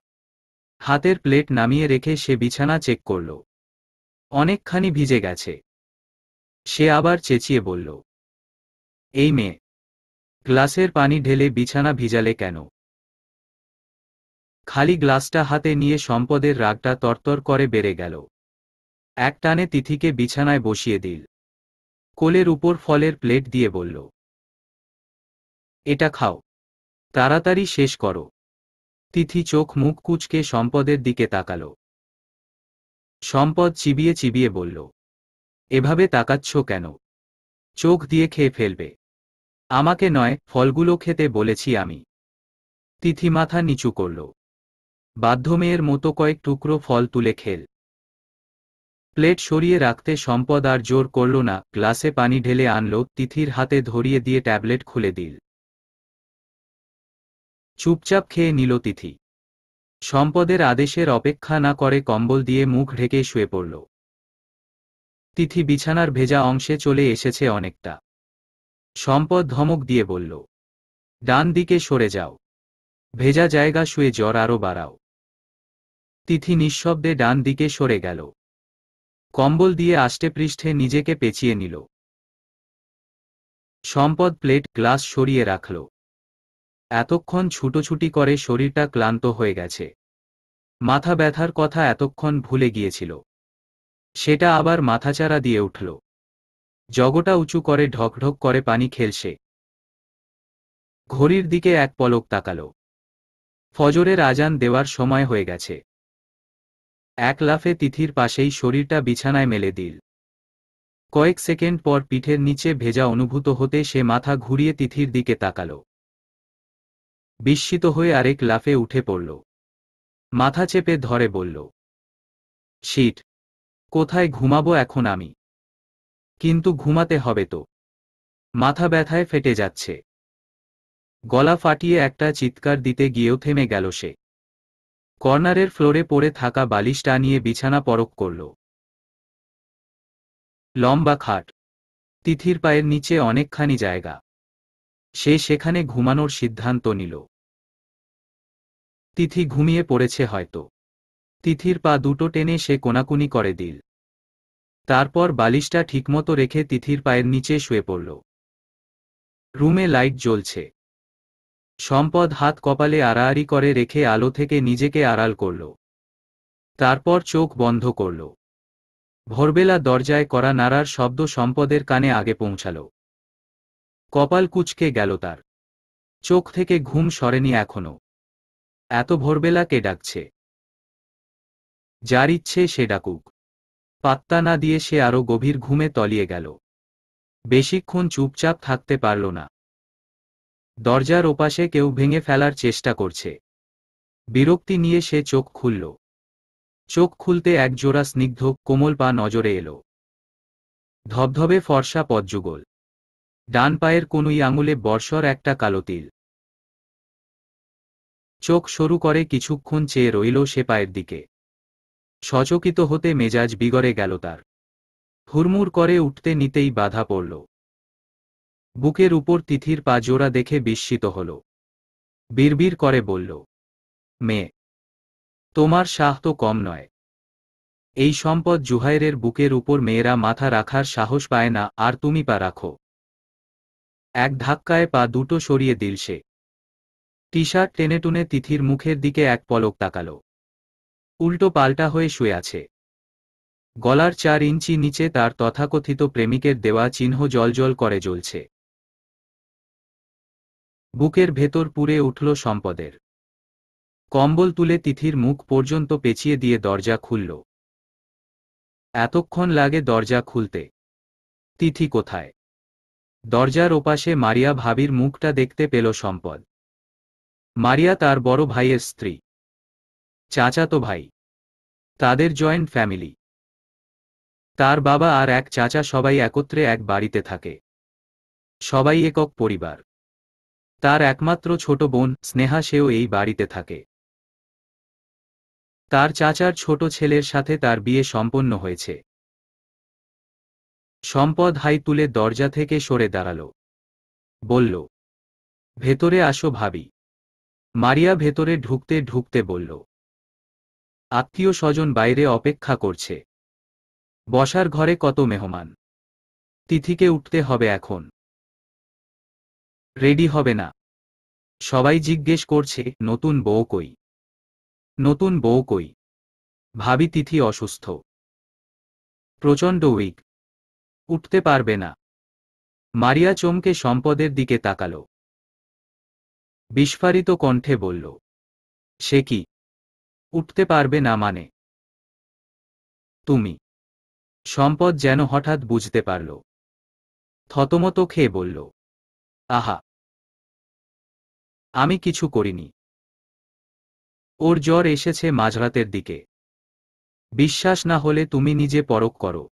হাতের প্লেট নামিয়ে রেখে সে বিছানা চেক করল অনেকখানি ভিজে গেছে সে আবার চেঁচিয়ে বলল এই মেয়ে গ্লাসের পানি ঢেলে বিছানা ভিজালে কেন খালি গ্লাসটা হাতে নিয়ে সম্পদের রাগটা তরতর করে বেড়ে গেল এক টানে তিথিকে বিছানায় বসিয়ে দিল কোলের উপর ফলের প্লেট দিয়ে বলল এটা খাও তাড়াতাড়ি শেষ করো তিথি চোখ মুখ কুচকে সম্পদের দিকে তাকাল সম্পদ চিবিয়ে চিবিয়ে বলল এভাবে তাকাচ্ছ কেন চোখ দিয়ে খেয়ে ফেলবে আমাকে নয় ফলগুলো খেতে বলেছি আমি তিথি মাথা নিচু করল বাধ্যমেয়ের মতো কয়েক টুকরো ফল তুলে খেল প্লেট সরিয়ে রাখতে সম্পদ আর জোর করল না গ্লাসে পানি ঢেলে আনল তিথির হাতে ধরিয়ে দিয়ে ট্যাবলেট খুলে দিল চুপচাপ খেয়ে নিল তিথি সম্পদের আদেশের অপেক্ষা না করে কম্বল দিয়ে মুখ ঢেকে শুয়ে পড়ল তিথি বিছানার ভেজা অংশে চলে এসেছে অনেকটা সম্পদ ধমক দিয়ে বলল ডান দিকে সরে যাও ভেজা জায়গা শুয়ে জ্বর আরও বাড়াও তিথি নিঃশব্দে ডান দিকে সরে গেল কম্বল দিয়ে আষ্টে পৃষ্ঠে নিজেকে পেঁচিয়ে নিল সম্পদ প্লেট গ্লাস সরিয়ে রাখল এতক্ষণ ছুটোছুটি করে শরীরটা ক্লান্ত হয়ে গেছে মাথা ব্যথার কথা এতক্ষণ ভুলে গিয়েছিল সেটা আবার মাথাচাড়া দিয়ে উঠল জগটা উঁচু করে ঢকঢক করে পানি খেলছে ঘড়ির দিকে এক পলক তাকাল ফজরের আজান দেওয়ার সময় হয়ে গেছে এক লাফে তিথির পাশেই শরীরটা বিছানায় মেলে দিল কয়েক সেকেন্ড পর পিঠের নিচে ভেজা অনুভূত হতে সে মাথা ঘুরিয়ে তিথির দিকে তাকালো বিস্মিত হয়ে আরেক লাফে উঠে পড়ল মাথা চেপে ধরে বলল শিট কোথায় ঘুমাবো এখন আমি কিন্তু ঘুমাতে হবে তো মাথা ব্যথায় ফেটে যাচ্ছে গলা ফাটিয়ে একটা চিৎকার দিতে গিয়েও থেমে গেল সে কর্নারের ফ্লোরে পড়ে থাকা বালিশটা নিয়ে বিছানা পরক করল লম্বা খাট তিথির পায়ের নিচে অনেকখানি জায়গা সে সেখানে ঘুমানোর সিদ্ধান্ত নিল তিথি ঘুমিয়ে পড়েছে হয়তো তিথির পা দুটো টেনে সে কোনাকুনি করে দিল তারপর বালিশটা ঠিকমতো রেখে তিথির পায়ের নিচে শুয়ে পড়ল রুমে লাইট জ্বলছে সম্পদ হাত কপালে আড়াআড়ি করে রেখে আলো থেকে নিজেকে আড়াল করল তারপর চোখ বন্ধ করল ভোরবেলা দরজায় করা নাড়ার শব্দ সম্পদের কানে আগে পৌঁছালো কপাল কুচকে গেল তার চোখ থেকে ঘুম সরেনি এখনো এত ভোরবেলা কে ডাকছে যার ইচ্ছে সে ডাকুক পাত্তা না দিয়ে সে আরো গভীর ঘুমে তলিয়ে গেল বেশিক্ষণ চুপচাপ থাকতে পারল না দরজার ওপাশে কেউ ভেঙে ফেলার চেষ্টা করছে বিরক্তি নিয়ে সে চোখ খুলল চোখ খুলতে একজোড়া স্নিগ্ধ কোমল পা নজরে এলো ধবধবে ফর্সা পদযুগল ডান পায়ের কোনই আঙুলে বর্ষর একটা কালো তীর চোখ সরু করে কিছুক্ষণ চেয়ে রইল সে পায়ের দিকে সচকিত হতে মেজাজ বিগড়ে গেল তার হুরমুর করে উঠতে নিতেই বাধা পড়ল বুকের উপর তিথির পা জোড়া দেখে বিস্মিত হল বিড়বিড় করে বলল মেয়ে তোমার সাহ তো কম নয় এই সম্পদ জুহাইরের বুকের উপর মেয়েরা মাথা রাখার সাহস পায় না আর তুমি পা রাখো এক ধাক্কায় পা দুটো সরিয়ে দিল সে টি শার্ট টেনে টুনে তিথির মুখের দিকে এক পলক তাকাল উল্টো পাল্টা হয়ে শুয়ে আছে গলার চার ইঞ্চি নিচে তার তথাকথিত প্রেমিকের দেওয়া চিহ্ন জলজল করে জ্বলছে বুকের ভেতর পুড়ে উঠল সম্পদের কম্বল তুলে তিথির মুখ পর্যন্ত পেঁচিয়ে দিয়ে দরজা খুলল এতক্ষণ লাগে দরজা খুলতে তিথি কোথায় দরজার ওপাশে মারিয়া ভাবির মুখটা দেখতে পেল সম্পদ মারিয়া তার বড় ভাইয়ের স্ত্রী চাচাতো ভাই তাদের জয়েন্ট ফ্যামিলি তার বাবা আর এক চাচা সবাই একত্রে এক বাড়িতে থাকে সবাই একক পরিবার তার একমাত্র ছোট বোন স্নেহা সেও এই বাড়িতে থাকে তার চাচার ছোট ছেলের সাথে তার বিয়ে সম্পন্ন হয়েছে সম্পদ হাই তুলে দরজা থেকে সরে দাঁড়াল বলল ভেতরে আসো ভাবি মারিয়া ভেতরে ঢুকতে ঢুকতে বলল আত্মীয় স্বজন বাইরে অপেক্ষা করছে বসার ঘরে কত মেহমান তিথিকে উঠতে হবে এখন রেডি হবে না সবাই জিজ্ঞেস করছে নতুন বউ কই নতুন বউ কই ভাবি তিথি অসুস্থ প্রচণ্ড উইক উঠতে পারবে না মারিয়া চমকে সম্পদের দিকে তাকাল বিস্ফারিত কণ্ঠে বলল সে কি উঠতে পারবে না মানে তুমি সম্পদ যেন হঠাৎ বুঝতে পারল থতমত খেয়ে বলল আহা আমি কিছু করিনি ওর জ্বর এসেছে মাঝরাতের দিকে বিশ্বাস না হলে তুমি নিজে পরক করো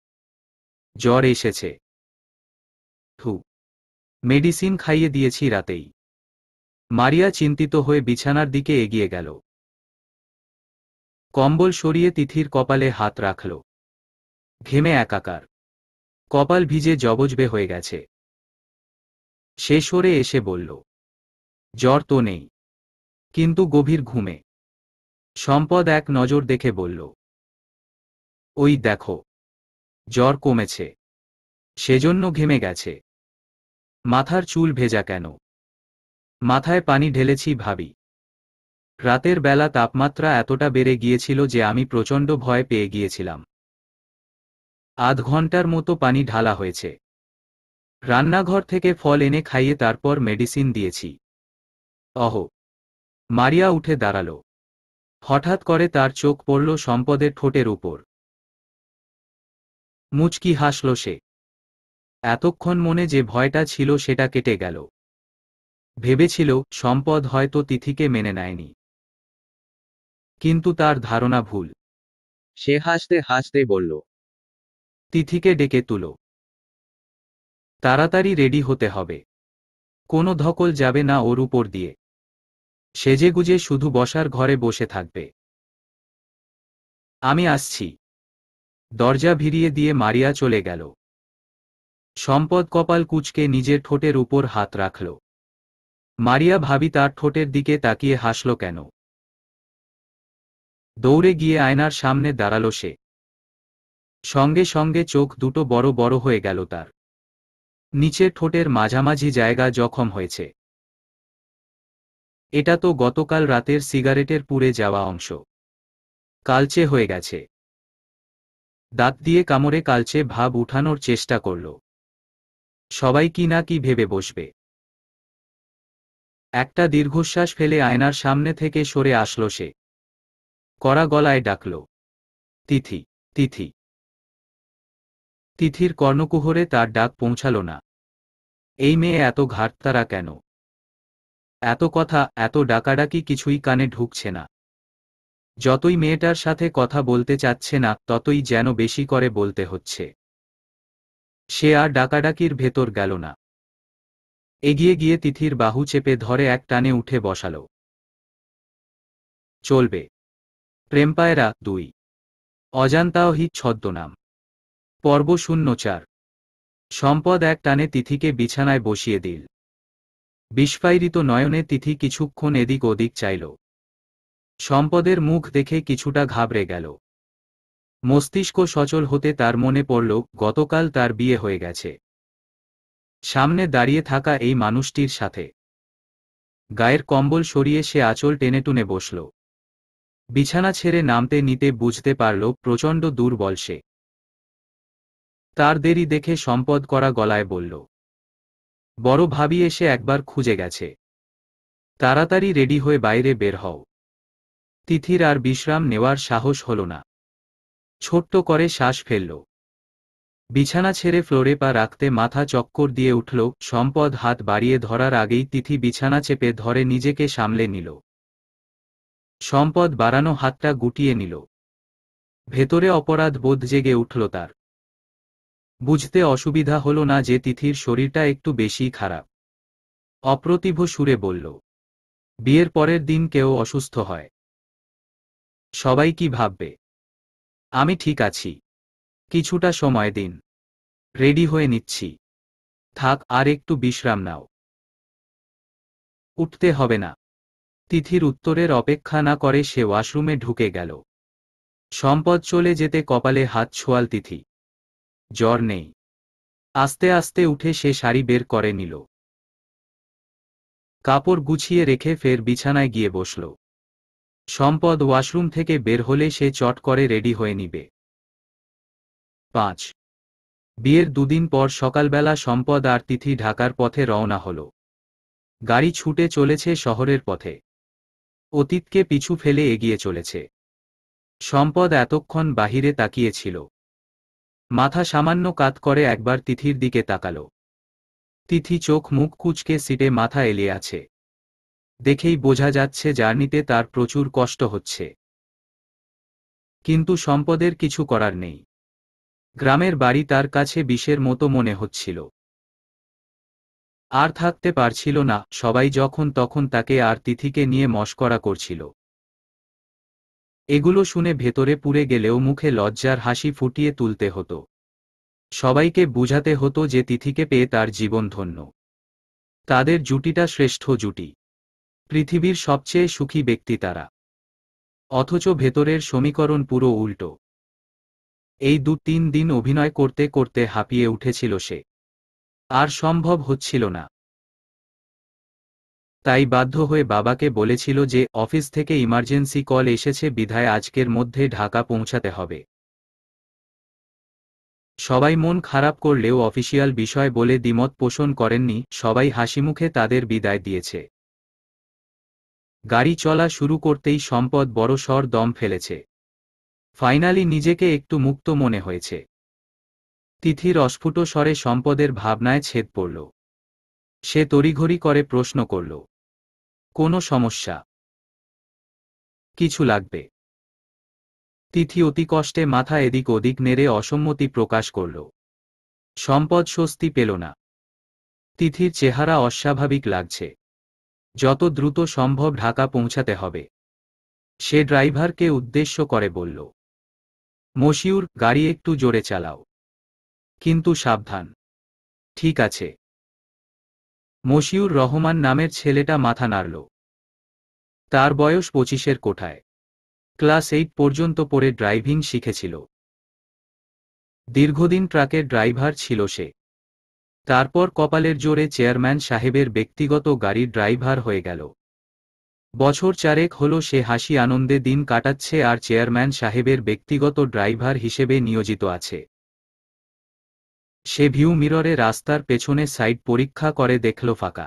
জ্বর এসেছে থু মেডিসিন খাইয়ে দিয়েছি রাতেই মারিয়া চিন্তিত হয়ে বিছানার দিকে এগিয়ে গেল কম্বল সরিয়ে তিথির কপালে হাত রাখল ঘেমে একাকার কপাল ভিজে জবজবে হয়ে গেছে সে সরে এসে বলল জ্বর তো নেই কিন্তু গভীর ঘুমে সম্পদ এক নজর দেখে বলল ওই দেখো জ্বর কমেছে সেজন্য ঘেমে গেছে মাথার চুল ভেজা কেন মাথায় পানি ঢেলেছি ভাবি রাতের বেলা তাপমাত্রা এতটা বেড়ে গিয়েছিল যে আমি প্রচণ্ড ভয় পেয়ে গিয়েছিলাম আধ ঘন্টার মতো পানি ঢালা হয়েছে রান্নাঘর থেকে ফল এনে খাইয়ে তারপর মেডিসিন দিয়েছি অহ মারিয়া উঠে দাঁড়াল হঠাৎ করে তার চোখ পড়ল সম্পদের ঠোঁটের উপর মুচকি হাসল সে এতক্ষণ মনে যে ভয়টা ছিল সেটা কেটে গেল ভেবেছিল সম্পদ হয়তো তিথিকে মেনে নেয়নি কিন্তু তার ধারণা ভুল সে হাসতে হাসতে বলল তিথিকে ডেকে তুলো তাড়াতাড়ি রেডি হতে হবে কোনো ধকল যাবে না ওর উপর দিয়ে সেজেগুজে শুধু বসার ঘরে বসে থাকবে আমি আসছি দরজা ভিড়িয়ে দিয়ে মারিয়া চলে গেল সম্পদ কপাল কুচকে নিজের ঠোঁটের উপর হাত রাখল মারিয়া ভাবি তার ঠোঁটের দিকে তাকিয়ে হাসল কেন দৌড়ে গিয়ে আয়নার সামনে দাঁড়াল সে সঙ্গে সঙ্গে চোখ দুটো বড় বড় হয়ে গেল তার নিচের ঠোঁটের মাঝামাঝি জায়গা জখম হয়েছে এটা তো গতকাল রাতের সিগারেটের পুড়ে যাওয়া অংশ কালচে হয়ে গেছে দাঁত দিয়ে কামড়ে কালচে ভাব উঠানোর চেষ্টা করল সবাই কি না কি ভেবে বসবে একটা দীর্ঘশ্বাস ফেলে আয়নার সামনে থেকে সরে আসল সে কড়া গলায় ডাকল তিথি তিথি তিথির কর্ণকুহরে তার ডাক পৌঁছাল না এই মেয়ে এত ঘাটতারা কেন এত কথা এত ডাকাডাকি কিছুই কানে ঢুকছে না যতই মেয়েটার সাথে কথা বলতে চাচ্ছে না ততই যেন বেশি করে বলতে হচ্ছে সে আর ডাকাডাকির ভেতর গেল না এগিয়ে গিয়ে তিথির বাহু চেপে ধরে এক টানে উঠে বসালো চলবে প্রেমপায়রা দুই অজান্তাওহি ছদ্মনাম পর্ব শূন্য চার সম্পদ এক টানে তিথিকে বিছানায় বসিয়ে দিল বিস্ফায়রিত নয়নে তিথি কিছুক্ষণ এদিক ওদিক চাইল সম্পদের মুখ দেখে কিছুটা ঘাবড়ে গেল মস্তিষ্ক সচল হতে তার মনে পড়ল গতকাল তার বিয়ে হয়ে গেছে সামনে দাঁড়িয়ে থাকা এই মানুষটির সাথে গায়ের কম্বল সরিয়ে সে আঁচল টেনে টুনে বসল বিছানা ছেড়ে নামতে নিতে বুঝতে পারল প্রচণ্ড দুর্বল সে তার দেরি দেখে সম্পদ করা গলায় বলল বড় ভাবি এসে একবার খুঁজে গেছে তাড়াতাড়ি রেডি হয়ে বাইরে বের হও তিথির আর বিশ্রাম নেওয়ার সাহস হল না ছোট্ট করে শ্বাস ফেলল বিছানা ছেড়ে ফ্লোরে পা রাখতে মাথা চক্কর দিয়ে উঠল সম্পদ হাত বাড়িয়ে ধরার আগেই তিথি বিছানা চেপে ধরে নিজেকে সামলে নিল সম্পদ বাড়ানো হাতটা গুটিয়ে নিল ভেতরে অপরাধ বোধ জেগে উঠল তার বুঝতে অসুবিধা হল না যে তিথির শরীরটা একটু বেশি খারাপ অপ্রতিভ সুরে বলল বিয়ের পরের দিন কেউ অসুস্থ হয় সবাই কি ভাববে আমি ঠিক আছি কিছুটা সময় দিন রেডি হয়ে নিচ্ছি থাক আর একটু বিশ্রাম নাও উঠতে হবে না তিথির উত্তরের অপেক্ষা না করে সে ওয়াশরুমে ঢুকে গেল সম্পদ চলে যেতে কপালে হাত ছোয়াল তিথি জ্বর নেই আস্তে আস্তে উঠে সে শাড়ি বের করে নিল কাপড় গুছিয়ে রেখে ফের বিছানায় গিয়ে বসল সম্পদ ওয়াশরুম থেকে বের হলে সে চট করে রেডি হয়ে নিবে পাঁচ বিয়ের দুদিন পর সকালবেলা সম্পদ আর তিথি ঢাকার পথে রওনা হল গাড়ি ছুটে চলেছে শহরের পথে অতীতকে পিছু ফেলে এগিয়ে চলেছে সম্পদ এতক্ষণ বাহিরে তাকিয়েছিল মাথা সামান্য কাত করে একবার তিথির দিকে তাকাল তিথি চোখ মুখ কুচকে সিটে মাথা এলিয়ে আছে দেখেই বোঝা যাচ্ছে জার্নিতে তার প্রচুর কষ্ট হচ্ছে কিন্তু সম্পদের কিছু করার নেই গ্রামের বাড়ি তার কাছে বিষের মতো মনে হচ্ছিল আর থাকতে পারছিল না সবাই যখন তখন তাকে আর তিথিকে নিয়ে মস্করা করছিল এগুলো শুনে ভেতরে পুড়ে গেলেও মুখে লজ্জার হাসি ফুটিয়ে তুলতে হতো সবাইকে বুঝাতে হতো যে তিথিকে পেয়ে তার জীবন ধন্য তাদের জুটিটা শ্রেষ্ঠ জুটি পৃথিবীর সবচেয়ে সুখী ব্যক্তি তারা অথচ ভেতরের সমীকরণ পুরো উল্টো এই দু তিন দিন অভিনয় করতে করতে হাঁপিয়ে উঠেছিল সে আর সম্ভব হচ্ছিল না তাই বাধ্য হয়ে বাবাকে বলেছিল যে অফিস থেকে ইমার্জেন্সি কল এসেছে বিধায় আজকের মধ্যে ঢাকা পৌঁছাতে হবে সবাই মন খারাপ করলেও অফিসিয়াল বিষয় বলে দ্বিমত পোষণ করেননি সবাই হাসিমুখে তাদের বিদায় দিয়েছে গাড়ি চলা শুরু করতেই সম্পদ বড়সড় দম ফেলেছে ফাইনালি নিজেকে একটু মুক্ত মনে হয়েছে তিথির অস্ফুট স্বরে সম্পদের ভাবনায় ছেদ পড়ল সে তড়িঘড়ি করে প্রশ্ন করল কোনো সমস্যা কিছু লাগবে তিথি অতি কষ্টে মাথা এদিক ওদিক নেড়ে অসম্মতি প্রকাশ করল সম্পদ স্বস্তি পেল না তিথির চেহারা অস্বাভাবিক লাগছে যত দ্রুত সম্ভব ঢাকা পৌঁছাতে হবে সে ড্রাইভারকে উদ্দেশ্য করে বলল মশিউর গাড়ি একটু জোরে চালাও কিন্তু সাবধান ঠিক আছে মশিউর রহমান নামের ছেলেটা মাথা নাড়ল তার বয়স পঁচিশের কোঠায় ক্লাস এইট পর্যন্ত পড়ে ড্রাইভিং শিখেছিল দীর্ঘদিন ট্রাকের ড্রাইভার ছিল সে তারপর কপালের জোরে চেয়ারম্যান সাহেবের ব্যক্তিগত গাড়ির ড্রাইভার হয়ে গেল বছর চারেক হল সে হাসি আনন্দে দিন কাটাচ্ছে আর চেয়ারম্যান সাহেবের ব্যক্তিগত ড্রাইভার হিসেবে নিয়োজিত আছে সে ভিউ মিররে রাস্তার পেছনে সাইড পরীক্ষা করে দেখল ফাঁকা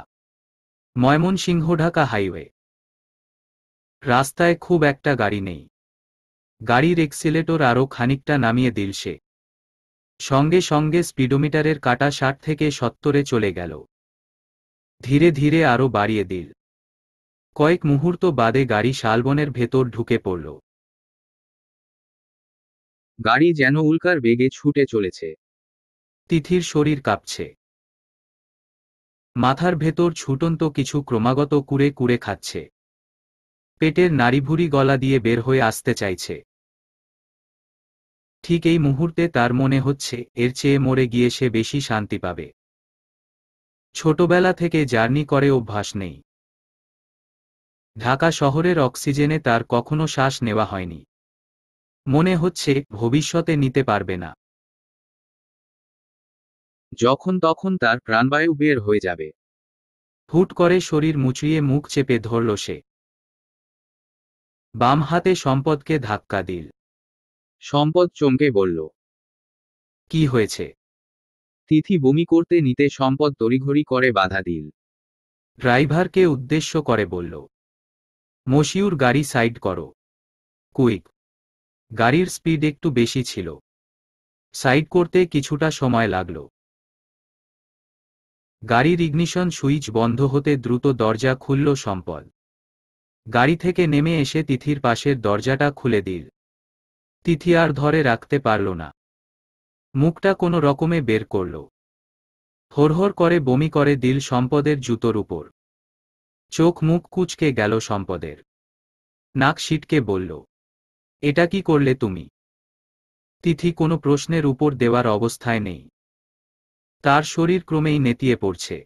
ময়মনসিংহ ঢাকা হাইওয়ে রাস্তায় খুব একটা গাড়ি নেই গাড়ির এক্সিলেটর আরও খানিকটা নামিয়ে দিল সে সঙ্গে সঙ্গে স্পিডোমিটারের কাটা ষাট থেকে সত্তরে চলে গেল ধীরে ধীরে আরও বাড়িয়ে দিল কয়েক মুহূর্ত বাদে গাড়ি শালবনের ভেতর ঢুকে পড়ল গাড়ি যেন উল্কার বেগে ছুটে চলেছে তিথির শরীর কাঁপছে মাথার ভেতর ছুটন্ত কিছু ক্রমাগত কুড়ে কুড়ে খাচ্ছে পেটের নাড়িভুড়ি গলা দিয়ে বের হয়ে আসতে চাইছে ঠিক এই মুহূর্তে তার মনে হচ্ছে এর চেয়ে মরে গিয়ে সে বেশি শান্তি পাবে ছোটবেলা থেকে জার্নি করে অভ্যাস নেই ঢাকা শহরের অক্সিজেনে তার কখনো শ্বাস নেওয়া হয়নি মনে হচ্ছে ভবিষ্যতে নিতে পারবে না যখন তখন তার প্রাণবায়ু বের হয়ে যাবে ফুট করে শরীর মুচিয়ে মুখ চেপে ধরল সে বাম হাতে সম্পদকে ধাক্কা দিল সম্পদ চমকে বলল কি হয়েছে তিথি বমি করতে নিতে সম্পদ তড়িঘড়ি করে বাধা দিল ড্রাইভারকে উদ্দেশ্য করে বলল মশিউর গাড়ি সাইড করো কুইক গাড়ির স্পিড একটু বেশি ছিল সাইড করতে কিছুটা সময় লাগল গাড়ির ইগনিশন সুইচ বন্ধ হতে দ্রুত দরজা খুলল সম্পদ গাড়ি থেকে নেমে এসে তিথির পাশের দরজাটা খুলে দিল তিথি আর ধরে রাখতে পারল না মুখটা কোনো রকমে বের করল হরহর করে বমি করে দিল সম্পদের জুতোর উপর চোখ মুখ কুচকে গেল সম্পদের নাক সিটকে বলল এটা কি করলে তুমি তিথি কোনো প্রশ্নের উপর দেওয়ার অবস্থায় নেই তার শরীর ক্রমেই নেতিয়ে পড়ছে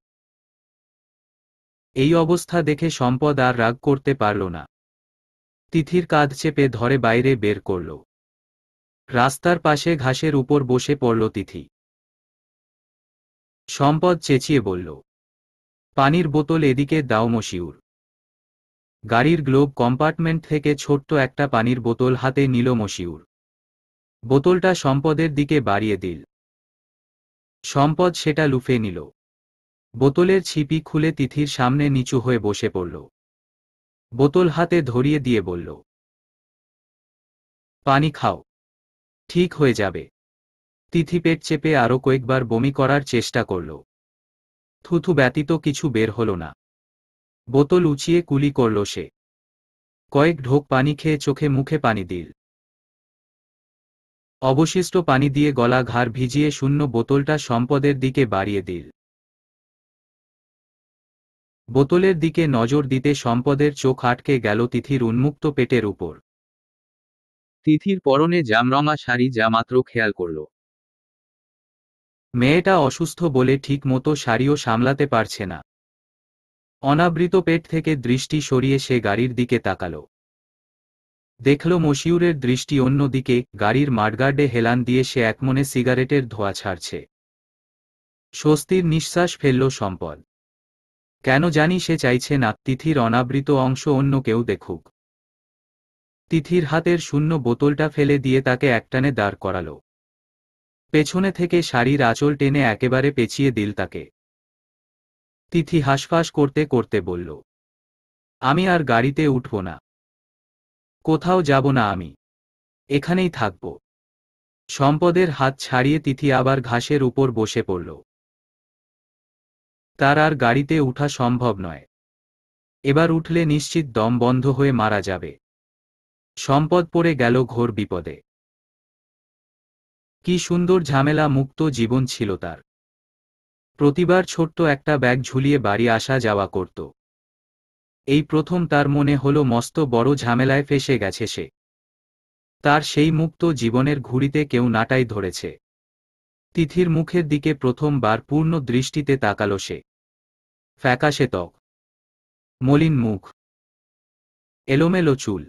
এই অবস্থা দেখে সম্পদ আর রাগ করতে পারল না তিথির কাঁধ চেপে ধরে বাইরে বের করল রাস্তার পাশে ঘাসের উপর বসে পড়ল তিথি সম্পদ চেঁচিয়ে বলল পানির বোতল এদিকে দাও মশিউর গাড়ির গ্লোব কম্পার্টমেন্ট থেকে ছোট্ট একটা পানির বোতল হাতে নিল মশিউর বোতলটা সম্পদের দিকে বাড়িয়ে দিল সম্পদ সেটা লুফে নিল বোতলের ছিপি খুলে তিথির সামনে নিচু হয়ে বসে পড়ল বোতল হাতে ধরিয়ে দিয়ে বলল পানি খাও ঠিক হয়ে যাবে তিথি পেট চেপে আরও কয়েকবার বমি করার চেষ্টা করল থুথু ব্যতীত কিছু বের হল না বোতল উঁচিয়ে কুলি করল সে কয়েক ঢোক পানি খেয়ে চোখে মুখে পানি দিল অবশিষ্ট পানি দিয়ে গলা ঘাড় ভিজিয়ে শূন্য বোতলটা সম্পদের দিকে বাড়িয়ে দিল বোতলের দিকে নজর দিতে সম্পদের চোখ আটকে গেল তিথির উন্মুক্ত পেটের উপর তিথির পরনে জামরঙা শাড়ি যা মাত্র খেয়াল করল মেয়েটা অসুস্থ বলে ঠিক মতো শাড়িও সামলাতে পারছে না অনাবৃত পেট থেকে দৃষ্টি সরিয়ে সে গাড়ির দিকে তাকাল দেখল মশিউরের দৃষ্টি অন্যদিকে গাড়ির মাঠগার্ডে হেলান দিয়ে সে একমনে সিগারেটের ধোয়া ছাড়ছে স্বস্তির নিঃশ্বাস ফেলল সম্পদ কেন জানি সে চাইছে না তিথির অনাবৃত অংশ অন্য কেউ দেখুক তিথির হাতের শূন্য বোতলটা ফেলে দিয়ে তাকে একটানে দাঁড় করাল পেছনে থেকে শাড়ির আঁচল টেনে একেবারে পেঁচিয়ে দিল তাকে তিথি হাসফাস করতে করতে বলল আমি আর গাড়িতে উঠব না কোথাও যাব না আমি এখানেই থাকব সম্পদের হাত ছাড়িয়ে তিথি আবার ঘাসের উপর বসে পড়ল তার আর গাড়িতে উঠা সম্ভব নয় এবার উঠলে নিশ্চিত দম বন্ধ হয়ে মারা যাবে সম্পদ পড়ে গেল ঘোর বিপদে কি সুন্দর ঝামেলা মুক্ত জীবন ছিল তার প্রতিবার ছোট্ট একটা ব্যাগ ঝুলিয়ে বাড়ি আসা যাওয়া করত এই প্রথম তার মনে হল মস্ত বড় ঝামেলায় ফেসে গেছে সে তার সেই মুক্ত জীবনের ঘুড়িতে কেউ নাটাই ধরেছে তিথির মুখের দিকে প্রথমবার পূর্ণ দৃষ্টিতে তাকালো সে ফ্যাকাশে ত্বক মলিন মুখ এলোমেলো চুল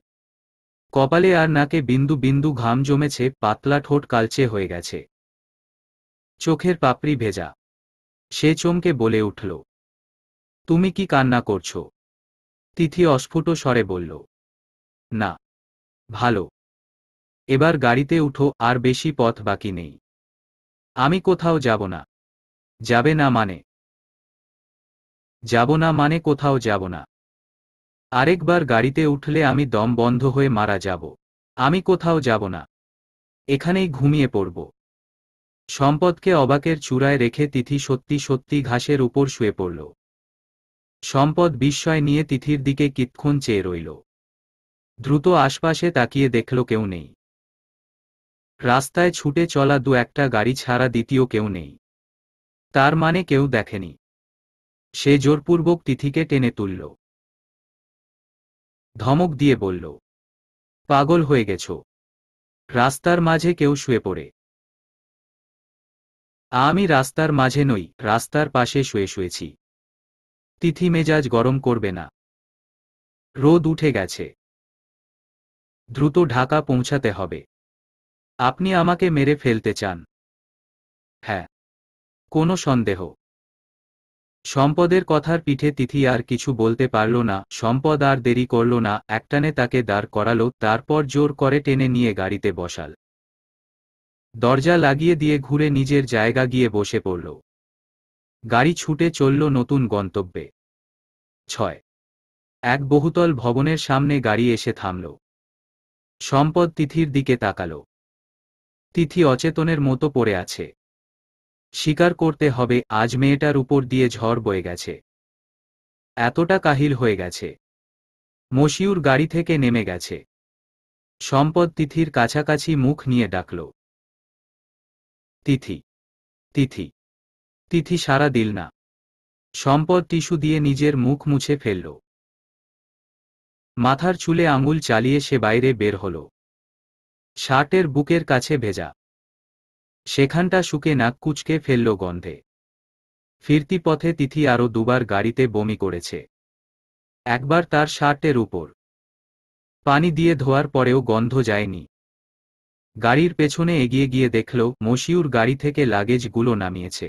কপালে আর নাকে বিন্দু বিন্দু ঘাম জমেছে পাতলা ঠোঁট কালচে হয়ে গেছে চোখের পাপড়ি ভেজা সে চমকে বলে উঠল তুমি কি কান্না করছো তিথি অস্ফুট স্বরে বলল না ভালো এবার গাড়িতে উঠো আর বেশি পথ বাকি নেই আমি কোথাও যাব না যাবে না মানে যাব না মানে কোথাও যাব না আরেকবার গাড়িতে উঠলে আমি দম বন্ধ হয়ে মারা যাব আমি কোথাও যাব না এখানেই ঘুমিয়ে পড়ব সম্পদকে অবাকের চূড়ায় রেখে তিথি সত্যি সত্যি ঘাসের উপর শুয়ে পড়ল সম্পদ বিস্ময় নিয়ে তিথির দিকে কিতক্ষণ চেয়ে রইল দ্রুত আশপাশে তাকিয়ে দেখল কেউ নেই রাস্তায় ছুটে চলা দু একটা গাড়ি ছাড়া দ্বিতীয় কেউ নেই তার মানে কেউ দেখেনি সে জোরপূর্বক তিথিকে টেনে তুলল ধমক দিয়ে বলল পাগল হয়ে গেছ রাস্তার মাঝে কেউ শুয়ে পড়ে আমি রাস্তার মাঝে নই রাস্তার পাশে শুয়ে শুয়েছি তিথি মেজাজ গরম করবে না রোদ উঠে গেছে দ্রুত ঢাকা পৌঁছাতে হবে আপনি আমাকে মেরে ফেলতে চান হ্যাঁ কোনো সন্দেহ সম্পদের কথার পিঠে তিথি আর কিছু বলতে পারল না সম্পদ আর দেরি করল না একটানে তাকে দাঁড় করালো তারপর জোর করে টেনে নিয়ে গাড়িতে বসাল দরজা লাগিয়ে দিয়ে ঘুরে নিজের জায়গা গিয়ে বসে পড়ল গাড়ি ছুটে চলল নতুন গন্তব্যে ছয় এক বহুতল ভবনের সামনে গাড়ি এসে থামল সম্পদ তিথির দিকে তাকালো তিথি অচেতনের মতো পড়ে আছে স্বীকার করতে হবে আজ মেয়েটার উপর দিয়ে ঝড় বয়ে গেছে এতটা কাহিল হয়ে গেছে মশিউর গাড়ি থেকে নেমে গেছে সম্পদ তিথির কাছাকাছি মুখ নিয়ে ডাকল তিথি তিথি তিথি সারা দিল না সম্পদ টিস্যু দিয়ে নিজের মুখ মুছে ফেলল মাথার চুলে আঙুল চালিয়ে সে বাইরে বের হল শার্টের বুকের কাছে ভেজা সেখানটা শুকে নাক কুচকে ফেলল গন্ধে ফিরতি পথে তিথি আরও দুবার গাড়িতে বমি করেছে একবার তার শার্টের উপর পানি দিয়ে ধোয়ার পরেও গন্ধ যায়নি গাড়ির পেছনে এগিয়ে গিয়ে দেখল মশিউর গাড়ি থেকে লাগেজগুলো নামিয়েছে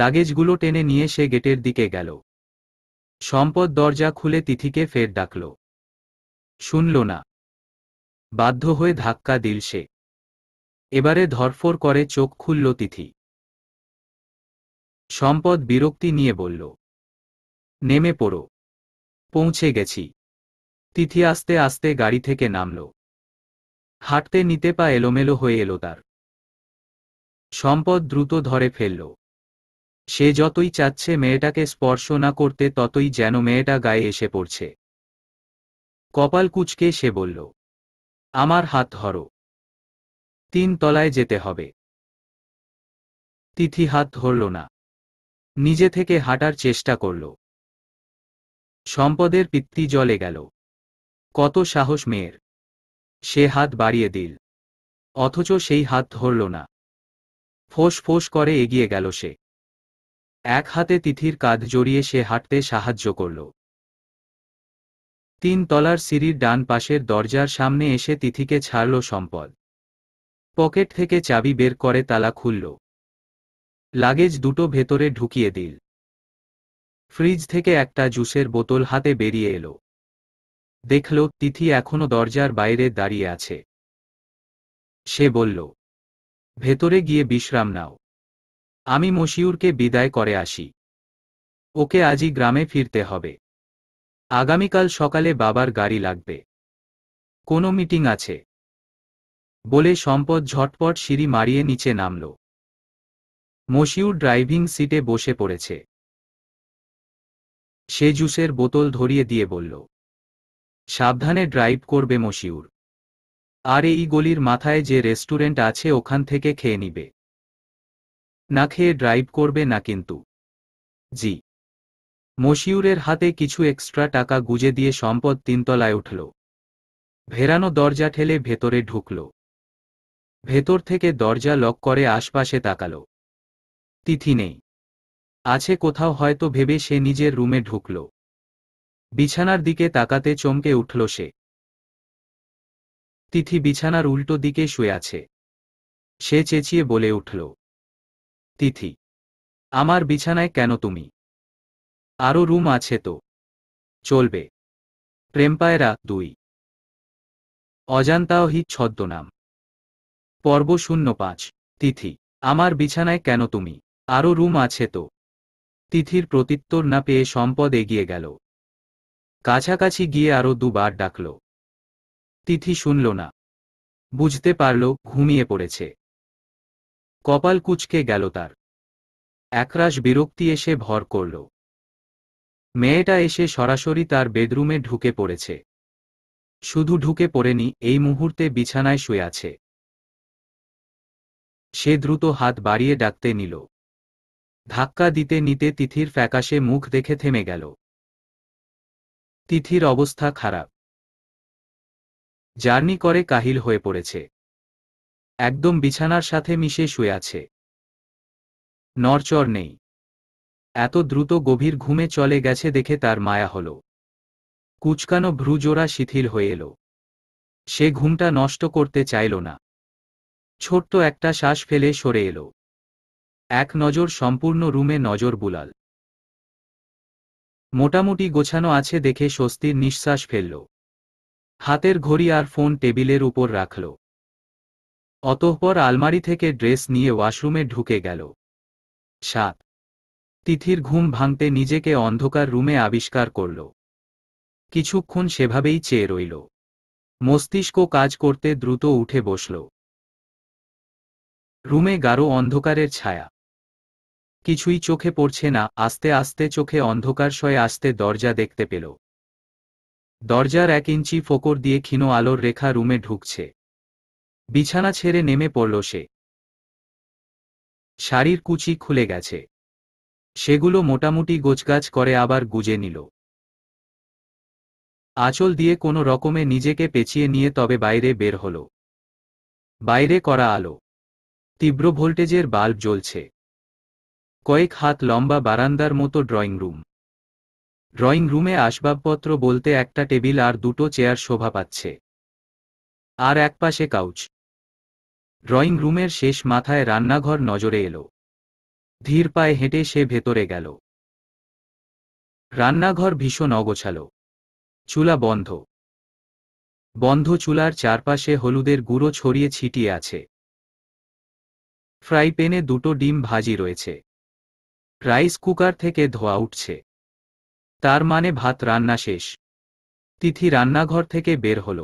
লাগেজগুলো টেনে নিয়ে সে গেটের দিকে গেল সম্পদ দরজা খুলে তিথিকে ফের ডাকল শুনল না বাধ্য হয়ে ধাক্কা দিল সে এবারে ধরফর করে চোখ খুলল তিথি সম্পদ বিরক্তি নিয়ে বলল নেমে পড়ো পৌঁছে গেছি তিথি আস্তে আস্তে গাড়ি থেকে নামল হাঁটতে নিতে পা এলোমেলো হয়ে এলো তার সম্পদ দ্রুত ধরে ফেলল সে যতই চাচ্ছে মেয়েটাকে স্পর্শ না করতে ততই যেন মেয়েটা গায়ে এসে পড়ছে কপাল কুচকে সে বলল আমার হাত ধরো তিন তলায় যেতে হবে তিথি হাত ধরল না নিজে থেকে হাঁটার চেষ্টা করল সম্পদের পিত্তি জলে গেল কত সাহস মেয়ের সে হাত বাড়িয়ে দিল অথচ সেই হাত ধরল না ফোঁস ফোঁস করে এগিয়ে গেল সে এক হাতে তিথির কাঁধ জড়িয়ে সে হাঁটতে সাহায্য করল তিন তলার সিঁড়ির ডান পাশের দরজার সামনে এসে তিথিকে ছাড়ল সম্পদ পকেট থেকে চাবি বের করে তালা খুলল লাগেজ দুটো ভেতরে ঢুকিয়ে দিল ফ্রিজ থেকে একটা জুসের বোতল হাতে বেরিয়ে এলো দেখল তিথি এখনো দরজার বাইরে দাঁড়িয়ে আছে সে বলল ভেতরে গিয়ে বিশ্রাম নাও আমি মশিউরকে বিদায় করে আসি ওকে আজই গ্রামে ফিরতে হবে আগামীকাল সকালে বাবার গাড়ি লাগবে কোনো মিটিং আছে বলে সম্পদ ঝটপট সিঁড়ি মারিয়ে নিচে নামল মশিউর ড্রাইভিং সিটে বসে পড়েছে সে জুসের বোতল ধরিয়ে দিয়ে বলল সাবধানে ড্রাইভ করবে মশিউর আর এই গলির মাথায় যে রেস্টুরেন্ট আছে ওখান থেকে খেয়ে নিবে না খেয়ে ড্রাইভ করবে না কিন্তু জি মশিউরের হাতে কিছু এক্সট্রা টাকা গুজে দিয়ে সম্পদ তিনতলায় উঠল ভেরানো দরজা ঠেলে ভেতরে ঢুকলো ভেতর থেকে দরজা লক করে আশপাশে তাকাল তিথি নেই আছে কোথাও হয়তো ভেবে সে নিজের রুমে ঢুকল বিছানার দিকে তাকাতে চমকে উঠল সে তিথি বিছানার উল্টো দিকে শুয়ে আছে সে চেঁচিয়ে বলে উঠল তিথি আমার বিছানায় কেন তুমি আরও রুম আছে তো চলবে প্রেমপায়রা দুই হি ছদ্মনাম পর্ব শূন্য পাঁচ তিথি আমার বিছানায় কেন তুমি আরও রুম আছে তো তিথির প্রত্যুত্তর না পেয়ে সম্পদ এগিয়ে গেল কাছাকাছি গিয়ে আরও দুবার ডাকল তিথি শুনল না বুঝতে পারল ঘুমিয়ে পড়েছে কপাল কুচকে গেল তার একরাশ বিরক্তি এসে ভর করল মেয়েটা এসে সরাসরি তার বেডরুমে ঢুকে পড়েছে শুধু ঢুকে পড়েনি এই মুহূর্তে বিছানায় শুয়ে আছে সে দ্রুত হাত বাড়িয়ে ডাকতে নিল ধাক্কা দিতে নিতে তিথির ফ্যাকাশে মুখ দেখে থেমে গেল তিথির অবস্থা খারাপ জার্নি করে কাহিল হয়ে পড়েছে একদম বিছানার সাথে মিশে শুয়ে আছে নরচর নেই এত দ্রুত গভীর ঘুমে চলে গেছে দেখে তার মায়া হল কুচকানো ভ্রুজোড়া শিথিল হয়ে এল সে ঘুমটা নষ্ট করতে চাইল না ছোট্ট একটা শ্বাস ফেলে সরে এলো এক নজর সম্পূর্ণ রুমে নজর বুলাল মোটামুটি গোছানো আছে দেখে স্বস্তির নিঃশ্বাস ফেলল হাতের ঘড়ি আর ফোন টেবিলের উপর রাখল অতঃপর আলমারি থেকে ড্রেস নিয়ে ওয়াশরুমে ঢুকে গেল সাত তিথির ঘুম ভাঙতে নিজেকে অন্ধকার রুমে আবিষ্কার করল কিছুক্ষণ সেভাবেই চেয়ে রইল মস্তিষ্ক কাজ করতে দ্রুত উঠে বসল রুমে গাঢ় অন্ধকারের ছায়া কিছুই চোখে পড়ছে না আস্তে আস্তে চোখে অন্ধকার সয়ে আসতে দরজা দেখতে পেল দরজার এক ইঞ্চি ফোকর দিয়ে ক্ষীণ আলোর রেখা রুমে ঢুকছে বিছানা ছেড়ে নেমে পড়ল সে শাড়ির কুচি খুলে গেছে সেগুলো মোটামুটি গোছগাছ করে আবার গুজে নিল আঁচল দিয়ে কোনো রকমে নিজেকে পেঁচিয়ে নিয়ে তবে বাইরে বের হল বাইরে করা আলো তীব্র ভোল্টেজের বাল্ব জ্বলছে কয়েক হাত লম্বা বারান্দার মতো ড্রয়িং রুম ড্রয়িং রুমে আসবাবপত্র বলতে একটা টেবিল আর দুটো চেয়ার শোভা পাচ্ছে আর একপাশে কাউচ ড্রয়িং রুমের শেষ মাথায় রান্নাঘর নজরে এলো ধীর পায়ে হেঁটে সে ভেতরে গেল রান্নাঘর ভীষণ অগোছালো চুলা বন্ধ বন্ধ চুলার চারপাশে হলুদের গুঁড়ো ছড়িয়ে ছিটিয়ে আছে ফ্রাই প্যানে দুটো ডিম ভাজি রয়েছে রাইস কুকার থেকে ধোয়া উঠছে তার মানে ভাত রান্না শেষ তিথি রান্নাঘর থেকে বের হল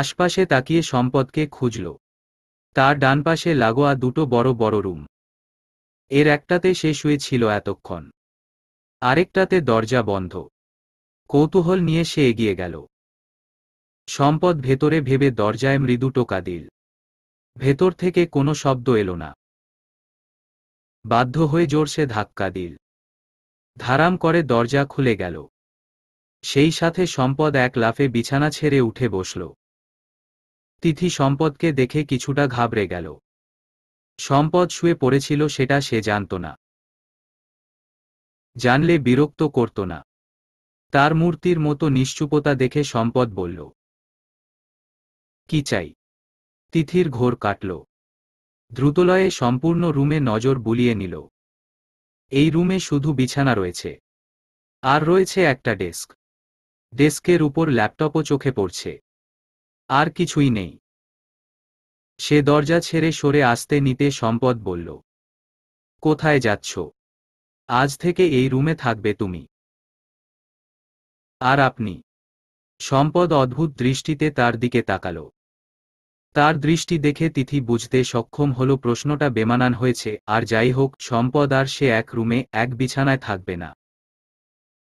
আশপাশে তাকিয়ে সম্পদকে খুঁজল তার ডানপাশে লাগোয়া দুটো বড় বড় রুম এর একটাতে সে শুয়েছিল এতক্ষণ আরেকটাতে দরজা বন্ধ কৌতূহল নিয়ে সে এগিয়ে গেল সম্পদ ভেতরে ভেবে দরজায় মৃদু টোকা দিল ভেতর থেকে কোনো শব্দ এলো না বাধ্য হয়ে জোরসে ধাক্কা দিল ধারাম করে দরজা খুলে গেল সেই সাথে সম্পদ এক লাফে বিছানা ছেড়ে উঠে বসল তিথি সম্পদকে দেখে কিছুটা ঘাবড়ে গেল সম্পদ শুয়ে পড়েছিল সেটা সে জানত না জানলে বিরক্ত করত না তার মূর্তির মতো নিশ্চুপতা দেখে সম্পদ বলল কি চাই তিথির ঘোর কাটল দ্রুতলয়ে সম্পূর্ণ রুমে নজর বুলিয়ে নিল এই রুমে শুধু বিছানা রয়েছে আর রয়েছে একটা ডেস্ক ডেস্কের উপর ল্যাপটপও চোখে পড়ছে আর কিছুই নেই সে দরজা ছেড়ে সরে আসতে নিতে সম্পদ বলল কোথায় যাচ্ছ আজ থেকে এই রুমে থাকবে তুমি আর আপনি সম্পদ অদ্ভুত দৃষ্টিতে তার দিকে তাকালো তার দৃষ্টি দেখে তিথি বুঝতে সক্ষম হল প্রশ্নটা বেমানান হয়েছে আর যাই হোক সম্পদ আর সে এক রুমে এক বিছানায় থাকবে না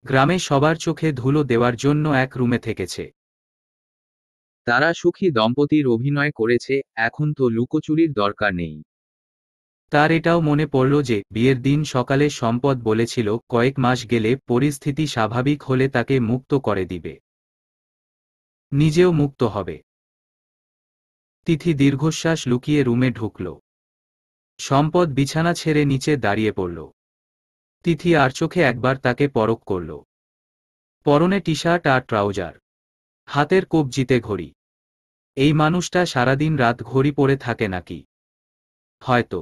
গ্রামে সবার চোখে ধুলো দেওয়ার জন্য এক রুমে থেকেছে তারা সুখী দম্পতির অভিনয় করেছে এখন তো লুকোচুরির দরকার নেই তার এটাও মনে পড়ল যে বিয়ের দিন সকালে সম্পদ বলেছিল কয়েক মাস গেলে পরিস্থিতি স্বাভাবিক হলে তাকে মুক্ত করে দিবে নিজেও মুক্ত হবে তিথি দীর্ঘশ্বাস লুকিয়ে রুমে ঢুকল সম্পদ বিছানা ছেড়ে নিচে দাঁড়িয়ে পড়ল তিথি আর চোখে একবার তাকে পরক করল পরনে টি শার্ট আর ট্রাউজার হাতের কবজিতে ঘড়ি এই মানুষটা সারাদিন রাত ঘড়ি পরে থাকে নাকি হয়তো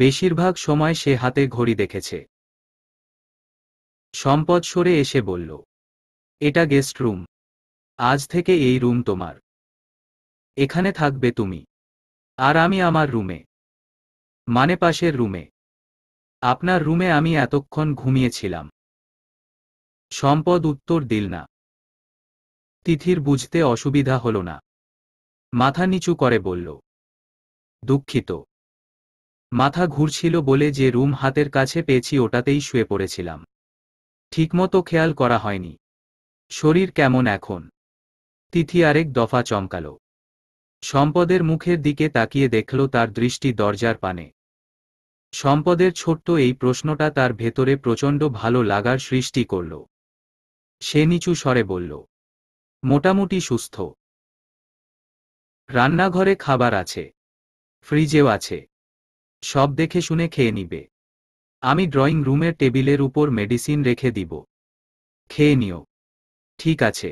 বেশিরভাগ সময় সে হাতে ঘড়ি দেখেছে সম্পদ সরে এসে বলল এটা গেস্ট রুম আজ থেকে এই রুম তোমার এখানে থাকবে তুমি আর আমি আমার রুমে মানে পাশের রুমে আপনার রুমে আমি এতক্ষণ ঘুমিয়েছিলাম সম্পদ উত্তর দিল না তিথির বুঝতে অসুবিধা হল না মাথা নিচু করে বলল দুঃখিত মাথা ঘুরছিল বলে যে রুম হাতের কাছে পেয়েছি ওটাতেই শুয়ে পড়েছিলাম ঠিকমতো খেয়াল করা হয়নি শরীর কেমন এখন তিথি আরেক দফা চমকালো সম্পদের মুখের দিকে তাকিয়ে দেখল তার দৃষ্টি দরজার পানে সম্পদের ছোট্ট এই প্রশ্নটা তার ভেতরে প্রচণ্ড ভালো লাগার সৃষ্টি করল সে নিচু স্বরে বলল মোটামুটি সুস্থ রান্নাঘরে খাবার আছে ফ্রিজেও আছে সব দেখে শুনে খেয়ে নিবে আমি ড্রয়িং রুমের টেবিলের উপর মেডিসিন রেখে দিব খেয়ে নিও ঠিক আছে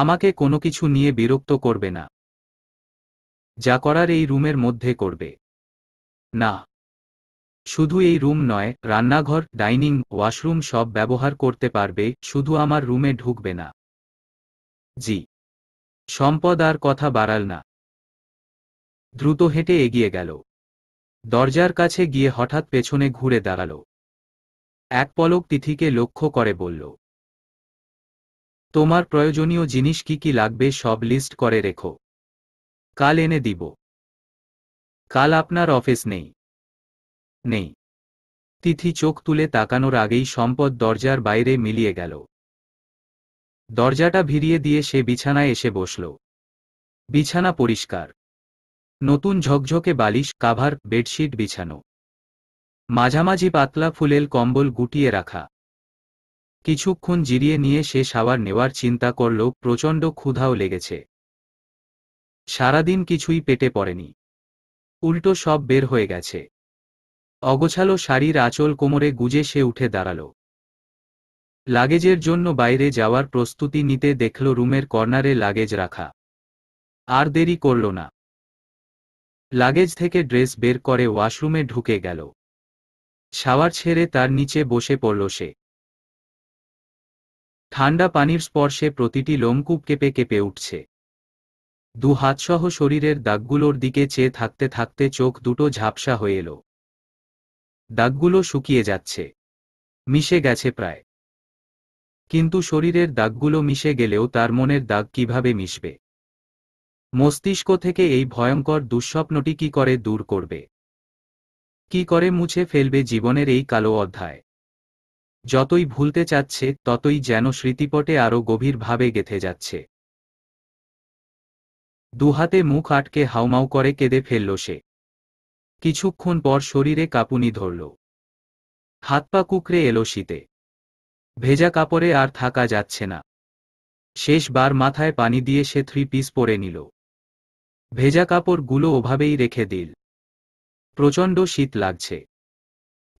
আমাকে কোনো কিছু নিয়ে বিরক্ত করবে না যা করার এই রুমের মধ্যে করবে না শুধু এই রুম নয় রান্নাঘর ডাইনিং ওয়াশরুম সব ব্যবহার করতে পারবে শুধু আমার রুমে ঢুকবে না জি সম্পদ আর কথা বাড়াল না দ্রুত হেঁটে এগিয়ে গেল দরজার কাছে গিয়ে হঠাৎ পেছনে ঘুরে দাঁড়াল এক পলক তিথিকে লক্ষ্য করে বলল তোমার প্রয়োজনীয় জিনিস কি কি লাগবে সব লিস্ট করে রেখো কাল এনে দিব কাল আপনার অফিস নেই নেই তিথি চোখ তুলে তাকানোর আগেই সম্পদ দরজার বাইরে মিলিয়ে গেল দরজাটা ভিড়িয়ে দিয়ে সে বিছানায় এসে বসল বিছানা পরিষ্কার নতুন ঝকঝকে বালিশ কাভার বেডশিট বিছানো মাঝামাঝি পাতলা ফুলেল কম্বল গুটিয়ে রাখা কিছুক্ষণ জিরিয়ে নিয়ে সে সাওয়ার নেওয়ার চিন্তা করল প্রচণ্ড ক্ষুধাও লেগেছে সারাদিন কিছুই পেটে পড়েনি উল্টো সব বের হয়ে গেছে অগোছালো শাড়ির আঁচল কোমরে গুজে সে উঠে দাঁড়াল লাগেজের জন্য বাইরে যাওয়ার প্রস্তুতি নিতে দেখল রুমের কর্নারে লাগেজ রাখা আর দেরি করল না লাগেজ থেকে ড্রেস বের করে ওয়াশরুমে ঢুকে গেল শাওয়ার ছেড়ে তার নিচে বসে পড়ল সে ঠান্ডা পানির স্পর্শে প্রতিটি লোমকূপ কেঁপে কেঁপে উঠছে দু হাতসহ শরীরের দাগগুলোর দিকে চেয়ে থাকতে থাকতে চোখ দুটো ঝাপসা হয়ে এলো দাগগুলো শুকিয়ে যাচ্ছে মিশে গেছে প্রায় কিন্তু শরীরের দাগগুলো মিশে গেলেও তার মনের দাগ কিভাবে মিশবে মস্তিষ্ক থেকে এই ভয়ঙ্কর দুঃস্বপ্নটি কি করে দূর করবে কি করে মুছে ফেলবে জীবনের এই কালো অধ্যায় যতই ভুলতে চাচ্ছে ততই যেন স্মৃতিপটে আরও গভীরভাবে গেথে যাচ্ছে দুহাতে মুখ আটকে হাউমাউ করে কেঁদে ফেলল সে কিছুক্ষণ পর শরীরে কাঁপুনি ধরল হাত পা কুকড়ে এলো শীতে ভেজা কাপড়ে আর থাকা যাচ্ছে না শেষবার মাথায় পানি দিয়ে সে থ্রি পিস পরে নিল ভেজা কাপড়গুলো ওভাবেই রেখে দিল প্রচণ্ড শীত লাগছে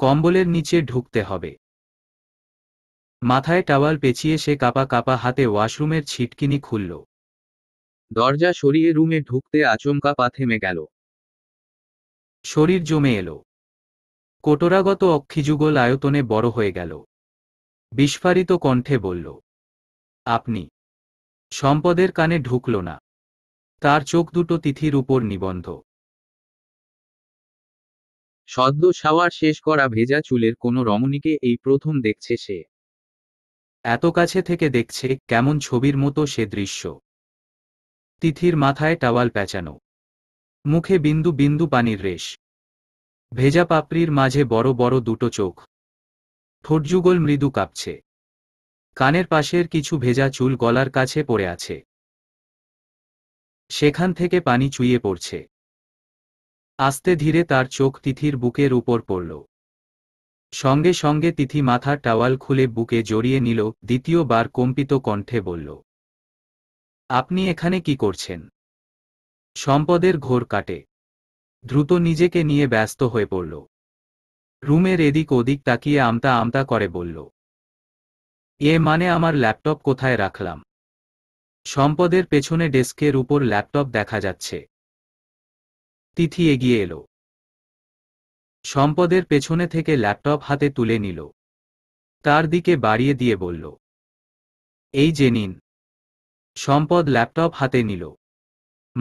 কম্বলের নিচে ঢুকতে হবে মাথায় টাওয়াল পেঁচিয়ে সে কাপা কাপা হাতে ওয়াশরুমের ছিটকিনি খুলল দরজা সরিয়ে রুমে ঢুকতে আচমকা পা থেমে গেল শরীর জমে এলো কোটরাগত অক্ষিযুগল আয়তনে বড় হয়ে গেল বিস্ফারিত কণ্ঠে বলল আপনি সম্পদের কানে ঢুকল না তার চোখ দুটো তিথির উপর নিবন্ধ সদ্য সাওয়ার শেষ করা ভেজা চুলের কোনো রমণীকে এই প্রথম দেখছে সে এত কাছে থেকে দেখছে কেমন ছবির মতো সে দৃশ্য তিথির মাথায় টাওয়াল পেঁচানো মুখে বিন্দু বিন্দু পানির রেশ ভেজা পাপড়ির মাঝে বড় বড় দুটো চোখ ঠোঁটযুগল মৃদু কাঁপছে কানের পাশের কিছু ভেজা চুল গলার কাছে পড়ে আছে সেখান থেকে পানি চুইয়ে পড়ছে আস্তে ধীরে তার চোখ তিথির বুকের উপর পড়ল সঙ্গে সঙ্গে তিথি মাথার টাওয়াল খুলে বুকে জড়িয়ে নিল দ্বিতীয়বার কম্পিত কণ্ঠে বলল আপনি এখানে কি করছেন সম্পদের ঘোর কাটে দ্রুত নিজেকে নিয়ে ব্যস্ত হয়ে পড়ল রুমের এদিক ওদিক তাকিয়ে আমতা আমতা করে বলল এ মানে আমার ল্যাপটপ কোথায় রাখলাম সম্পদের পেছনে ডেস্কের উপর ল্যাপটপ দেখা যাচ্ছে তিথি এগিয়ে এলো সম্পদের পেছনে থেকে ল্যাপটপ হাতে তুলে নিল তার দিকে বাড়িয়ে দিয়ে বলল এই যে নিন সম্পদ ল্যাপটপ হাতে নিল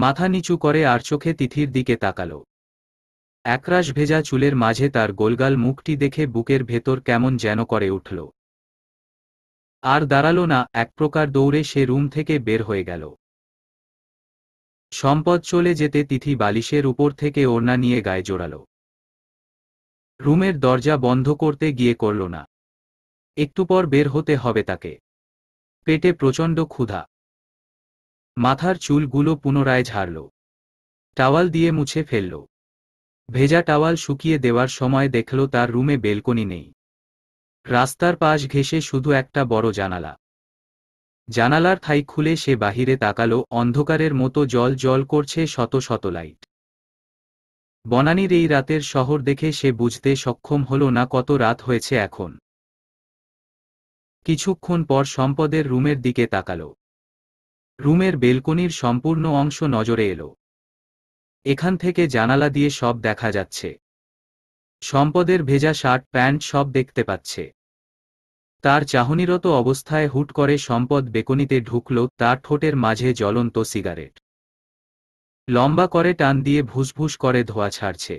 মাথা নিচু করে আর চোখে তিথির দিকে তাকাল একরাশ ভেজা চুলের মাঝে তার গোলগাল মুখটি দেখে বুকের ভেতর কেমন যেন করে উঠল আর দাঁড়ালো না এক প্রকার দৌড়ে সে রুম থেকে বের হয়ে গেল সম্পদ চলে যেতে তিথি বালিশের উপর থেকে ওড়না নিয়ে গায়ে জোড়াল রুমের দরজা বন্ধ করতে গিয়ে করল না একটু পর বের হতে হবে তাকে পেটে প্রচণ্ড ক্ষুধা মাথার চুলগুলো পুনরায় ঝাড়ল টাওয়াল দিয়ে মুছে ফেলল ভেজা টাওয়াল শুকিয়ে দেওয়ার সময় দেখল তার রুমে বেলকনি নেই রাস্তার পাশ ঘেঁষে শুধু একটা বড় জানালা জানালার থাই খুলে সে বাহিরে তাকালো অন্ধকারের মতো জল জল করছে শত শত লাইট বনানীর এই রাতের শহর দেখে সে বুঝতে সক্ষম হল না কত রাত হয়েছে এখন কিছুক্ষণ পর সম্পদের রুমের দিকে তাকালো রুমের বেলকনির সম্পূর্ণ অংশ নজরে এলো এখান থেকে জানালা দিয়ে সব দেখা যাচ্ছে সম্পদের ভেজা শার্ট প্যান্ট সব দেখতে পাচ্ছে তার চাহনিরত অবস্থায় হুট করে সম্পদ বেকনিতে ঢুকল তার ঠোঁটের মাঝে জ্বলন্ত সিগারেট লম্বা করে টান দিয়ে ভুসভুস করে ধোয়া ছাড়ছে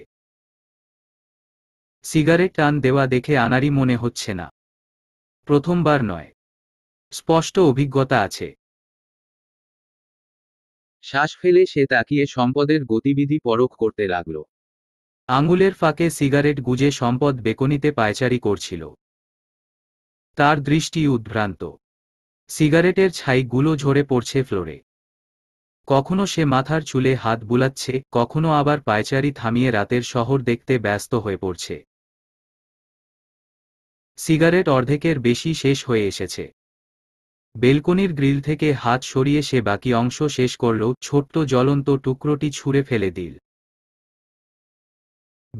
সিগারেট টান দেওয়া দেখে আনারি মনে হচ্ছে না প্রথমবার নয় স্পষ্ট অভিজ্ঞতা আছে শ্বাস ফেলে সে তাকিয়ে সম্পদের গতিবিধি পরখ করতে লাগল আঙ্গুলের ফাঁকে সিগারেট গুজে সম্পদ বেকনিতে পায়চারি করছিল তার দৃষ্টি উদ্ভ্রান্ত সিগারেটের ছাইগুলো ঝরে পড়ছে ফ্লোরে কখনো সে মাথার চুলে হাত বুলাচ্ছে কখনো আবার পায়চারি থামিয়ে রাতের শহর দেখতে ব্যস্ত হয়ে পড়ছে সিগারেট অর্ধেকের বেশি শেষ হয়ে এসেছে বেলকনির গ্রিল থেকে হাত সরিয়ে সে বাকি অংশ শেষ করল ছোট্ট জ্বলন্ত টুকরোটি ছুঁড়ে ফেলে দিল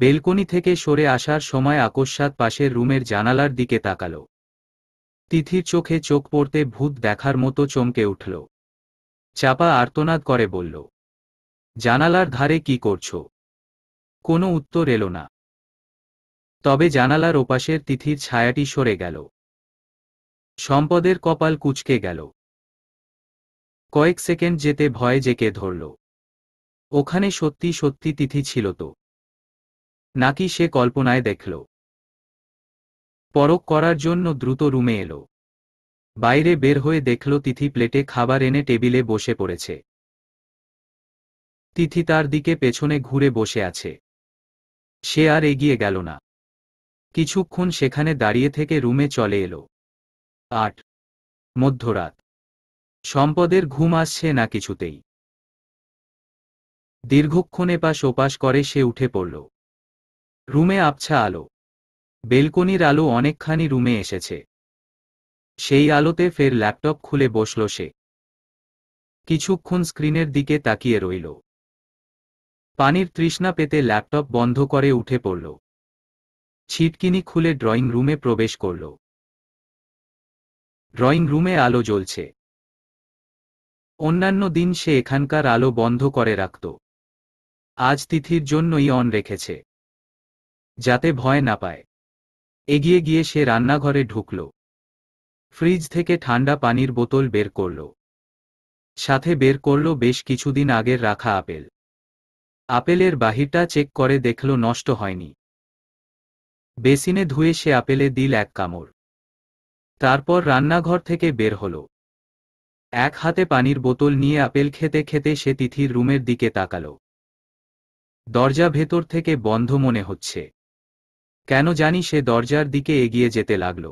বেলকনি থেকে সরে আসার সময় আকস্মাত পাশের রুমের জানালার দিকে তাকাল তিথির চোখে চোখ পড়তে ভূত দেখার মতো চমকে উঠল চাপা আর্তনাদ করে বলল জানালার ধারে কি করছ কোনো উত্তর এলো না তবে জানালার ওপাশের তিথির ছায়াটি সরে গেল সম্পদের কপাল কুচকে গেল কয়েক সেকেন্ড যেতে ভয়ে জেকে ধরল ওখানে সত্যি সত্যি তিথি ছিল তো নাকি সে কল্পনায় দেখল পরক করার জন্য দ্রুত রুমে এলো বাইরে বের হয়ে দেখল তিথি প্লেটে খাবার এনে টেবিলে বসে পড়েছে তিথি তার দিকে পেছনে ঘুরে বসে আছে সে আর এগিয়ে গেল না কিছুক্ষণ সেখানে দাঁড়িয়ে থেকে রুমে চলে এলো আট মধ্যরাত সম্পদের ঘুম আসছে না কিছুতেই দীর্ঘক্ষণে পাশ ওপাশ করে সে উঠে পড়ল রুমে আবছা আলো বেলকনির আলো অনেকখানি রুমে এসেছে সেই আলোতে ফের ল্যাপটপ খুলে বসল সে কিছুক্ষণ স্ক্রিনের দিকে তাকিয়ে রইল পানির তৃষ্ণা পেতে ল্যাপটপ বন্ধ করে উঠে পড়ল ছিটকিনি খুলে ড্রয়িং রুমে প্রবেশ করল ড্রয়িং রুমে আলো জ্বলছে অন্যান্য দিন সে এখানকার আলো বন্ধ করে রাখত আজ তিথির জন্যই অন রেখেছে যাতে ভয় না পায় এগিয়ে গিয়ে সে রান্নাঘরে ঢুকল ফ্রিজ থেকে ঠান্ডা পানির বোতল বের করল সাথে বের করল বেশ কিছুদিন আগের রাখা আপেল আপেলের বাহিরটা চেক করে দেখল নষ্ট হয়নি বেসিনে ধুয়ে সে আপেলে দিল এক কামড় তারপর রান্নাঘর থেকে বের হল এক হাতে পানির বোতল নিয়ে আপেল খেতে খেতে সে তিথির রুমের দিকে তাকাল দরজা ভেতর থেকে বন্ধ মনে হচ্ছে কেন জানি সে দরজার দিকে এগিয়ে যেতে লাগল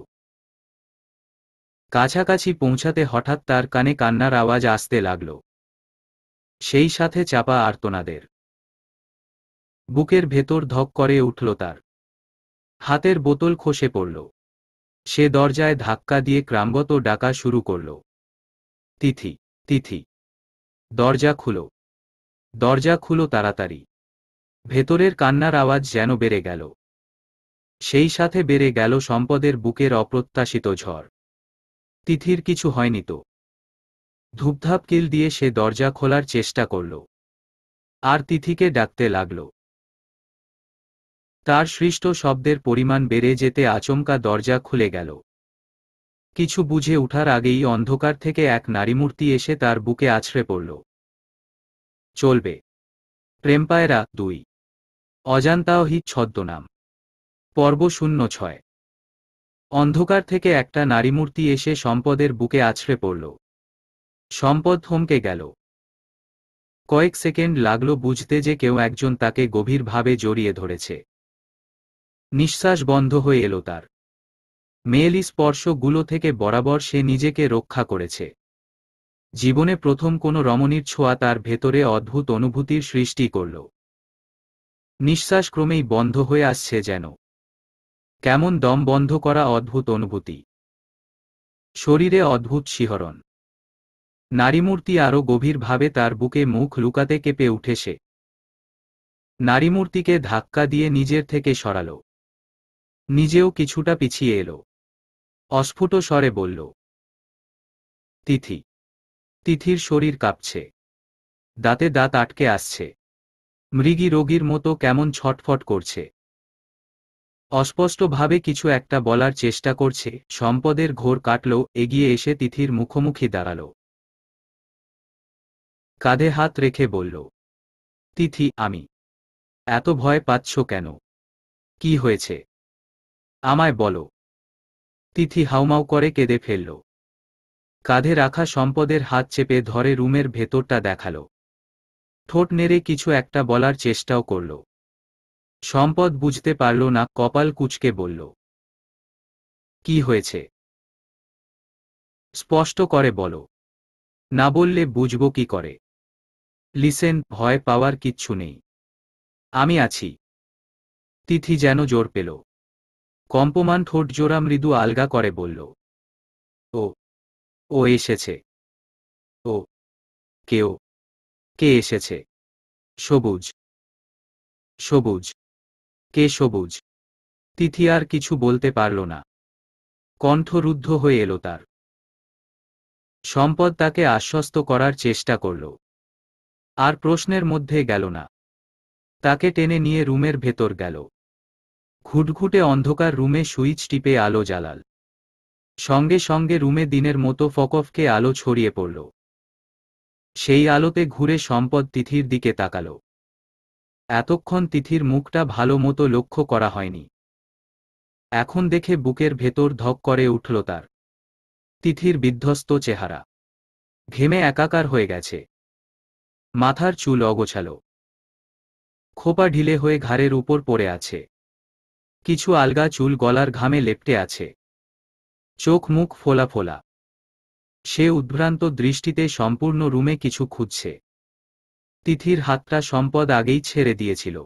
কাছাকাছি পৌঁছাতে হঠাৎ তার কানে কান্নার আওয়াজ আসতে লাগল সেই সাথে চাপা আর্তনাদের বুকের ভেতর ধক করে উঠল তার হাতের বোতল খসে পড়ল সে দরজায় ধাক্কা দিয়ে ক্রামগত ডাকা শুরু করল তিথি তিথি দরজা খুলো দরজা খুলো তাড়াতাড়ি ভেতরের কান্নার আওয়াজ যেন বেড়ে গেল সেই সাথে বেড়ে গেল সম্পদের বুকের অপ্রত্যাশিত ঝড় তিথির কিছু হয়নি তো ধূপধাপ কিল দিয়ে সে দরজা খোলার চেষ্টা করল আর তিথিকে ডাকতে লাগলো তার সৃষ্ট শব্দের পরিমাণ বেড়ে যেতে আচমকা দরজা খুলে গেল কিছু বুঝে ওঠার আগেই অন্ধকার থেকে এক নারীমূর্তি এসে তার বুকে আছড়ে পড়ল চলবে প্রেমপায়রা দুই অজান্তাওহিত ছদ্মনাম পর্ব শূন্য ছয় অন্ধকার থেকে একটা নারীমূর্তি এসে সম্পদের বুকে আছড়ে পড়ল সম্পদ থমকে গেল কয়েক সেকেন্ড লাগলো বুঝতে যে কেউ একজন তাকে গভীরভাবে জড়িয়ে ধরেছে নিঃশ্বাস বন্ধ হয়ে এলো তার মেয়েলি স্পর্শগুলো থেকে বরাবর সে নিজেকে রক্ষা করেছে জীবনে প্রথম কোনো রমণীর ছোঁয়া তার ভেতরে অদ্ভুত অনুভূতির সৃষ্টি করল নিঃশ্বাস ক্রমেই বন্ধ হয়ে আসছে যেন কেমন দম বন্ধ করা অদ্ভুত অনুভূতি শরীরে অদ্ভুত শিহরণ নারীমূর্তি আরও গভীরভাবে তার বুকে মুখ লুকাতে কেঁপে উঠে সে নারীমূর্তিকে ধাক্কা দিয়ে নিজের থেকে সরালো নিজেও কিছুটা পিছিয়ে এলো অস্ফুট স্বরে বলল তিথি তিথির শরীর কাঁপছে দাঁতে দাঁত আটকে আসছে মৃগী রোগীর মতো কেমন ছটফট করছে অস্পষ্টভাবে কিছু একটা বলার চেষ্টা করছে সম্পদের ঘোর কাটল এগিয়ে এসে তিথির মুখোমুখি দাঁড়াল কাঁধে হাত রেখে বলল তিথি আমি এত ভয় পাচ্ছ কেন কি হয়েছে আমায় বলো তিথি হাউমাউ করে কেঁদে ফেলল কাঁধে রাখা সম্পদের হাত চেপে ধরে রুমের ভেতরটা দেখালো ঠোঁট নেড়ে কিছু একটা বলার চেষ্টাও করল সম্পদ বুঝতে পারল না কপাল কুচকে বলল কি হয়েছে স্পষ্ট করে বলো না বললে বুঝব কি করে লিসেন ভয় পাওয়ার কিচ্ছু নেই আমি আছি তিথি যেন জোর পেল কম্পমান জোড়া মৃদু আলগা করে বলল ও ও এসেছে ও কেউ কে এসেছে সবুজ সবুজ কে সবুজ তিথি আর কিছু বলতে পারল না কণ্ঠ রুদ্ধ হয়ে এলো তার সম্পদ তাকে আশ্বস্ত করার চেষ্টা করল আর প্রশ্নের মধ্যে গেল না তাকে টেনে নিয়ে রুমের ভেতর গেল ঘুটঘুটে অন্ধকার রুমে সুইচ টিপে আলো জ্বালাল সঙ্গে সঙ্গে রুমে দিনের মতো ফকফকে আলো ছড়িয়ে পড়ল সেই আলোতে ঘুরে সম্পদ তিথির দিকে তাকাল এতক্ষণ তিথির মুখটা ভালো মতো লক্ষ্য করা হয়নি এখন দেখে বুকের ভেতর ধক করে উঠল তার তিথির বিধ্বস্ত চেহারা ঘেমে একাকার হয়ে গেছে মাথার চুল অগোছালো খোপা ঢিলে হয়ে ঘাড়ের উপর পড়ে আছে কিছু আলগা চুল গলার ঘামে লেপটে আছে চোখ মুখ ফোলা ফোলা সে উদ্ভ্রান্ত দৃষ্টিতে সম্পূর্ণ রুমে কিছু খুঁজছে তিথির হাতটা সম্পদ আগেই ছেড়ে দিয়েছিল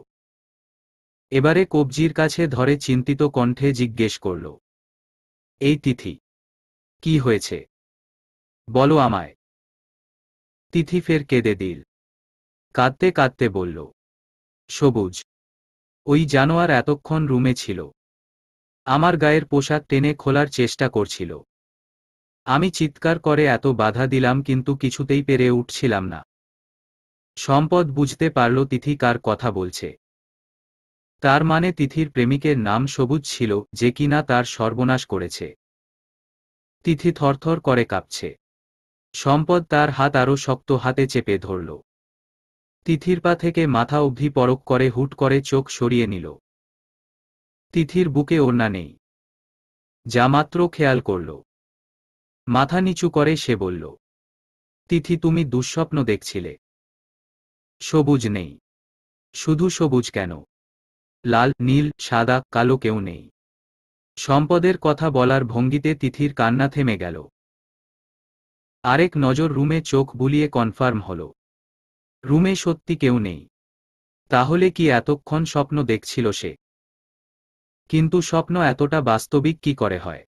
এবারে কবজির কাছে ধরে চিন্তিত কণ্ঠে জিজ্ঞেস করল এই তিথি কি হয়েছে বলো আমায় তিথি ফের কেঁদে দিল কাঁদতে কাঁদতে বলল সবুজ ওই জানোয়ার এতক্ষণ রুমে ছিল আমার গায়ের পোশাক টেনে খোলার চেষ্টা করছিল আমি চিৎকার করে এত বাধা দিলাম কিন্তু কিছুতেই পেরে উঠছিলাম না সম্পদ বুঝতে পারল তিথি কার কথা বলছে তার মানে তিথির প্রেমিকের নাম সবুজ ছিল যে কিনা তার সর্বনাশ করেছে তিথি থরথর করে কাঁপছে সম্পদ তার হাত আরও শক্ত হাতে চেপে ধরল তিথির পা থেকে মাথা অবধি পরক করে হুট করে চোখ সরিয়ে নিল তিথির বুকে ওড়না নেই যা মাত্র খেয়াল করল মাথা নিচু করে সে বলল তিথি তুমি দুঃস্বপ্ন দেখছিলে সবুজ নেই শুধু সবুজ কেন লাল নীল সাদা কালো কেউ নেই সম্পদের কথা বলার ভঙ্গিতে তিথির কান্না থেমে গেল আরেক নজর রুমে চোখ বুলিয়ে কনফার্ম হলো রুমে সত্যি কেউ নেই তাহলে কি এতক্ষণ স্বপ্ন দেখছিল সে কিন্তু স্বপ্ন এতটা বাস্তবিক কি করে হয়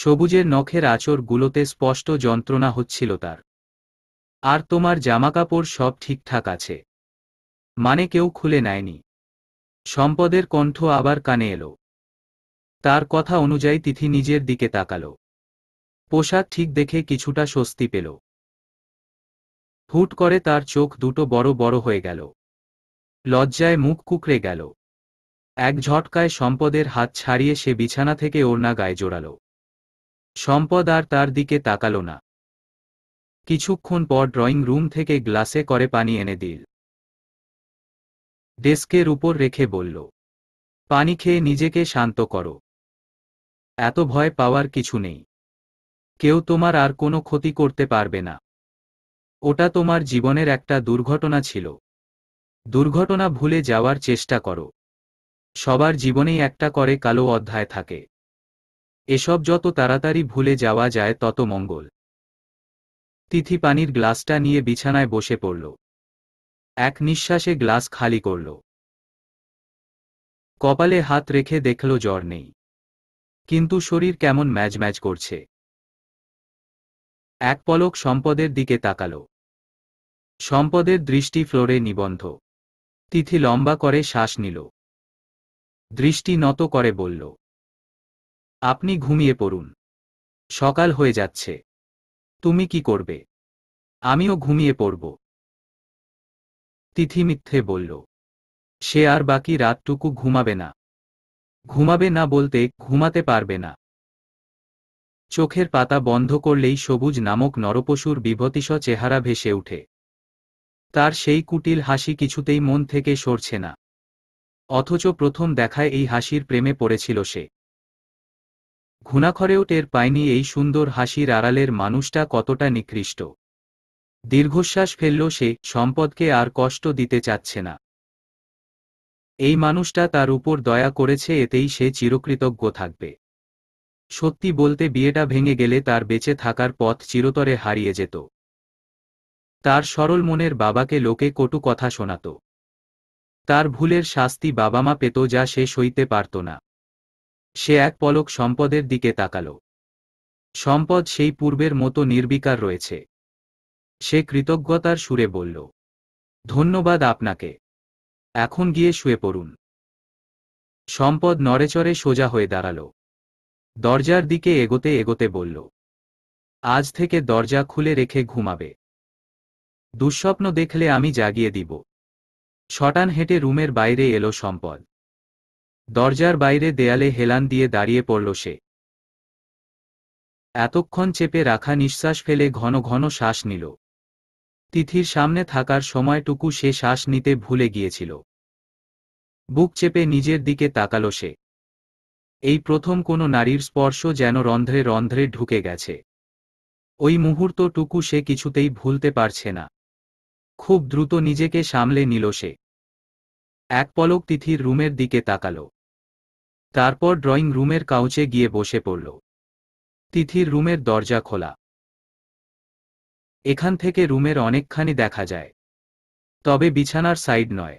সবুজের নখের আচরগুলোতে স্পষ্ট যন্ত্রণা হচ্ছিল তার আর তোমার জামাকাপড় সব ঠিকঠাক আছে মানে কেউ খুলে নেয়নি সম্পদের কণ্ঠ আবার কানে এলো তার কথা অনুযায়ী তিথি নিজের দিকে তাকাল পোশাক ঠিক দেখে কিছুটা স্বস্তি পেল হুট করে তার চোখ দুটো বড় বড় হয়ে গেল লজ্জায় মুখ কুকড়ে গেল এক ঝটকায় সম্পদের হাত ছাড়িয়ে সে বিছানা থেকে ওড়না গায়ে জোড়াল সম্পদ আর তার দিকে তাকাল না কিছুক্ষণ পর ড্রয়িং রুম থেকে গ্লাসে করে পানি এনে দিল ডেস্কের উপর রেখে বলল পানি খেয়ে নিজেকে শান্ত করো এত ভয় পাওয়ার কিছু নেই কেউ তোমার আর কোনো ক্ষতি করতে পারবে না ওটা তোমার জীবনের একটা দুর্ঘটনা ছিল দুর্ঘটনা ভুলে যাওয়ার চেষ্টা করো সবার জীবনেই একটা করে কালো অধ্যায় থাকে এসব যত তাড়াতাড়ি ভুলে যাওয়া যায় তত মঙ্গল তিথি পানির গ্লাসটা নিয়ে বিছানায় বসে পড়ল এক নিঃশ্বাসে গ্লাস খালি করল কপালে হাত রেখে দেখল জ্বর নেই কিন্তু শরীর কেমন ম্যাজ ম্যাজ করছে এক পলক সম্পদের দিকে তাকালো সম্পদের দৃষ্টি ফ্লোরে নিবন্ধ তিথি লম্বা করে শ্বাস নিল দৃষ্টি নত করে বলল আপনি ঘুমিয়ে পড়ুন সকাল হয়ে যাচ্ছে তুমি কি করবে আমিও ঘুমিয়ে পড়ব তিথি মিথ্যে বলল সে আর বাকি রাতটুকু ঘুমাবে না ঘুমাবে না বলতে ঘুমাতে পারবে না চোখের পাতা বন্ধ করলেই সবুজ নামক নরপশুর বিভতিস চেহারা ভেসে উঠে তার সেই কুটিল হাসি কিছুতেই মন থেকে সরছে না অথচ প্রথম দেখায় এই হাসির প্রেমে পড়েছিল সে ঘুণাখরেও টের পায়নি এই সুন্দর হাসির আড়ালের মানুষটা কতটা নিকৃষ্ট দীর্ঘশ্বাস ফেলল সে সম্পদকে আর কষ্ট দিতে চাচ্ছে না এই মানুষটা তার উপর দয়া করেছে এতেই সে চিরকৃতজ্ঞ থাকবে সত্যি বলতে বিয়েটা ভেঙে গেলে তার বেঁচে থাকার পথ চিরতরে হারিয়ে যেত তার সরল মনের বাবাকে লোকে কটু কথা শোনাত তার ভুলের শাস্তি বাবা মা পেত যা সে সইতে পারত না সে এক পলক সম্পদের দিকে তাকাল সম্পদ সেই পূর্বের মতো নির্বিকার রয়েছে সে কৃতজ্ঞতার সুরে বলল ধন্যবাদ আপনাকে এখন গিয়ে শুয়ে পড়ুন সম্পদ নড়েচড়ে সোজা হয়ে দাঁড়াল দরজার দিকে এগোতে এগোতে বলল আজ থেকে দরজা খুলে রেখে ঘুমাবে দুঃস্বপ্ন দেখলে আমি জাগিয়ে দিব শটান হেঁটে রুমের বাইরে এলো সম্পদ দরজার বাইরে দেয়ালে হেলান দিয়ে দাঁড়িয়ে পড়ল সে এতক্ষণ চেপে রাখা নিঃশ্বাস ফেলে ঘন ঘন শ্বাস নিল তিথির সামনে থাকার সময়টুকু সে শ্বাস নিতে ভুলে গিয়েছিল বুক চেপে নিজের দিকে তাকাল সে এই প্রথম কোনো নারীর স্পর্শ যেন রন্ধ্রে রন্ধ্রে ঢুকে গেছে ওই মুহূর্তটুকু সে কিছুতেই ভুলতে পারছে না খুব দ্রুত নিজেকে সামলে নিল সে এক পলক তিথির রুমের দিকে তাকাল তারপর ড্রয়িং রুমের কাউচে গিয়ে বসে পড়ল তিথির রুমের দরজা খোলা এখান থেকে রুমের অনেকখানি দেখা যায় তবে বিছানার সাইড নয়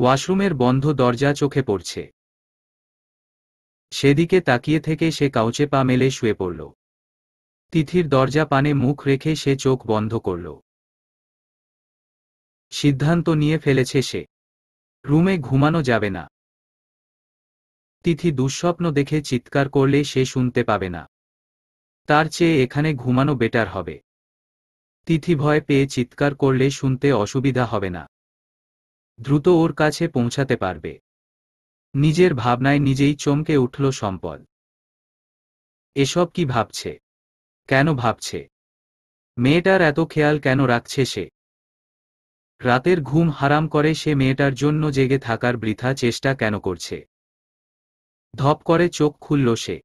ওয়াশরুমের বন্ধ দরজা চোখে পড়ছে সেদিকে তাকিয়ে থেকে সে কাউচে পা মেলে শুয়ে পড়ল তিথির দরজা পানে মুখ রেখে সে চোখ বন্ধ করল সিদ্ধান্ত নিয়ে ফেলেছে সে রুমে ঘুমানো যাবে না তিথি দুঃস্বপ্ন দেখে চিৎকার করলে সে শুনতে পাবে না তার চেয়ে এখানে ঘুমানো বেটার হবে তিথি ভয় পেয়ে চিৎকার করলে শুনতে অসুবিধা হবে না দ্রুত ওর কাছে পৌঁছাতে পারবে নিজের ভাবনায় নিজেই চমকে উঠল সম্পদ এসব কি ভাবছে কেন ভাবছে মেয়েটার এত খেয়াল কেন রাখছে সে রাতের ঘুম হারাম করে সে মেয়েটার জন্য জেগে থাকার বৃথা চেষ্টা কেন করছে ধপ করে চোখ খুলল সে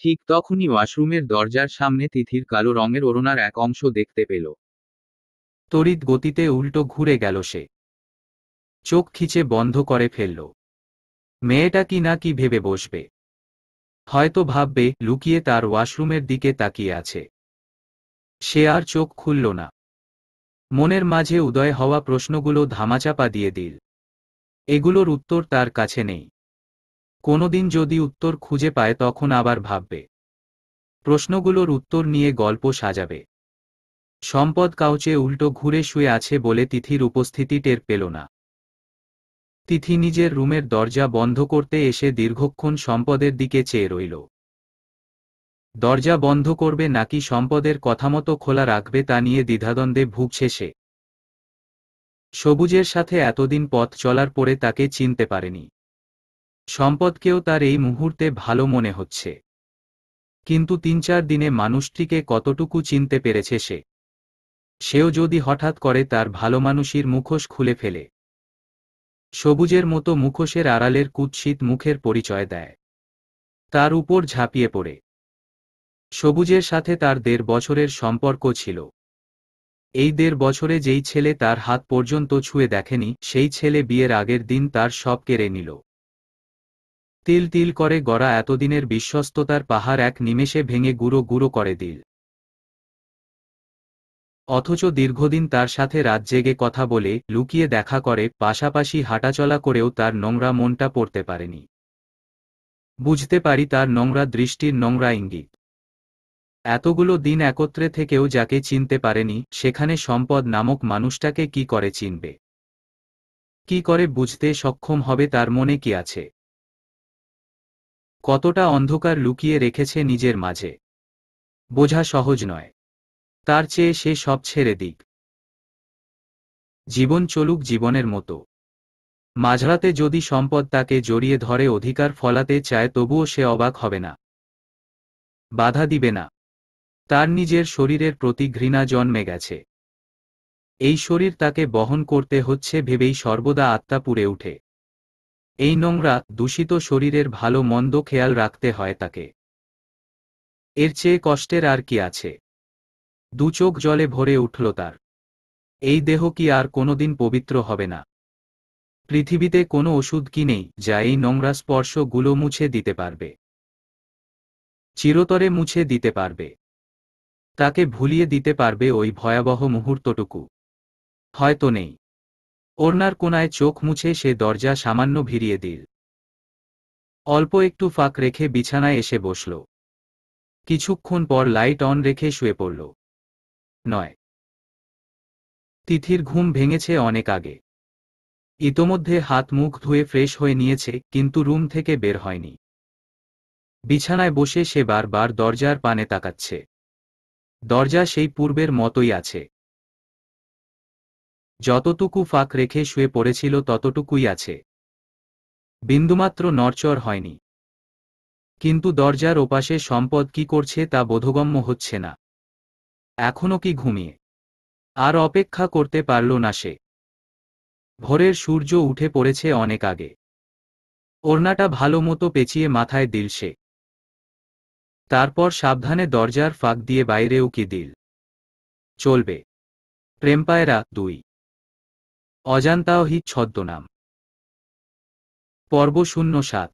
ঠিক তখনই ওয়াশরুমের দরজার সামনে তিথির কালো রঙের ওড়নার এক অংশ দেখতে পেল তড়িৎ গতিতে উল্টো ঘুরে গেল সে চোখ খিচে বন্ধ করে ফেলল মেয়েটা কি না কি ভেবে বসবে হয়তো ভাববে লুকিয়ে তার ওয়াশরুমের দিকে তাকিয়ে আছে সে আর চোখ খুলল না মনের মাঝে উদয় হওয়া প্রশ্নগুলো ধামাচাপা দিয়ে দিল এগুলোর উত্তর তার কাছে নেই কোনোদিন যদি উত্তর খুঁজে পায় তখন আবার ভাববে প্রশ্নগুলোর উত্তর নিয়ে গল্প সাজাবে সম্পদ কাউচে উল্টো ঘুরে শুয়ে আছে বলে তিথির উপস্থিতি টের পেল না তিথি নিজের রুমের দরজা বন্ধ করতে এসে দীর্ঘক্ষণ সম্পদের দিকে চেয়ে রইল দরজা বন্ধ করবে নাকি সম্পদের কথামতো খোলা রাখবে তা নিয়ে দ্বিধাদ্বন্দ্বে ভুগছে সে সবুজের সাথে এতদিন পথ চলার পরে তাকে চিনতে পারেনি সম্পদকেও তার এই মুহূর্তে ভালো মনে হচ্ছে কিন্তু তিন চার দিনে মানুষটিকে কতটুকু চিনতে পেরেছে সে সেও যদি হঠাৎ করে তার ভালো মানুষের মুখোশ খুলে ফেলে সবুজের মতো মুখোশের আড়ালের কুৎসিত মুখের পরিচয় দেয় তার উপর ঝাঁপিয়ে পড়ে সবুজের সাথে তার দেড় বছরের সম্পর্ক ছিল এই দেড় বছরে যেই ছেলে তার হাত পর্যন্ত ছুঁয়ে দেখেনি সেই ছেলে বিয়ের আগের দিন তার সব কেড়ে নিল তিল তিল করে গড়া এতদিনের বিশ্বস্ততার পাহাড় এক নিমেষে ভেঙে গুঁড়ো গুঁড়ো করে দিল অথচ দীর্ঘদিন তার সাথে রাত জেগে কথা বলে লুকিয়ে দেখা করে পাশাপাশি হাঁটাচলা করেও তার নোংরা মনটা পড়তে পারেনি বুঝতে পারি তার নোংরা দৃষ্টির নোংরা ইঙ্গিত এতগুলো দিন একত্রে থেকেও যাকে চিনতে পারেনি সেখানে সম্পদ নামক মানুষটাকে কি করে চিনবে কি করে বুঝতে সক্ষম হবে তার মনে কি আছে কতটা অন্ধকার লুকিয়ে রেখেছে নিজের মাঝে বোঝা সহজ নয় তার চেয়ে সে সব ছেড়ে দিক জীবন চলুক জীবনের মতো মাঝরাতে যদি সম্পদ তাকে জড়িয়ে ধরে অধিকার ফলাতে চায় তবুও সে অবাক হবে না বাধা দিবে না তার নিজের শরীরের প্রতি ঘৃণা জন্মে গেছে এই শরীর তাকে বহন করতে হচ্ছে ভেবেই সর্বদা আত্মা পুড়ে উঠে এই নোংরা দূষিত শরীরের ভালো মন্দ খেয়াল রাখতে হয় তাকে এর চেয়ে কষ্টের আর কি আছে দুচোখ জলে ভরে উঠল তার এই দেহ কি আর কোনোদিন পবিত্র হবে না পৃথিবীতে কোনো ওষুধ কি নেই যা এই নোংরা স্পর্শগুলো মুছে দিতে পারবে চিরতরে মুছে দিতে পারবে তাকে ভুলিয়ে দিতে পারবে ওই ভয়াবহ মুহূর্তটুকু হয়তো নেই ওড়নার কোনায় চোখ মুছে সে দরজা সামান্য ভিড়িয়ে দিল অল্প একটু ফাঁক রেখে বিছানায় এসে বসল কিছুক্ষণ পর লাইট অন রেখে শুয়ে পড়ল নয় তিথির ঘুম ভেঙেছে অনেক আগে ইতোমধ্যে হাত মুখ ধুয়ে ফ্রেশ হয়ে নিয়েছে কিন্তু রুম থেকে বের হয়নি বিছানায় বসে সে বারবার দরজার পানে তাকাচ্ছে দরজা সেই পূর্বের মতোই আছে যতটুকু ফাঁক রেখে শুয়ে পড়েছিল ততটুকুই আছে বিন্দুমাত্র নড়চড় হয়নি কিন্তু দরজার ওপাশে সম্পদ কি করছে তা বোধগম্য হচ্ছে না এখনো কি ঘুমিয়ে আর অপেক্ষা করতে পারল না সে ভোরের সূর্য উঠে পড়েছে অনেক আগে ওড়নাটা ভালো মতো পেঁচিয়ে মাথায় দিল সে তারপর সাবধানে দরজার ফাঁক দিয়ে বাইরে উকি দিল চলবে প্রেমপায়রা দুই অজান্তাওহি ছদ্মনাম পর্ব শূন্য সাত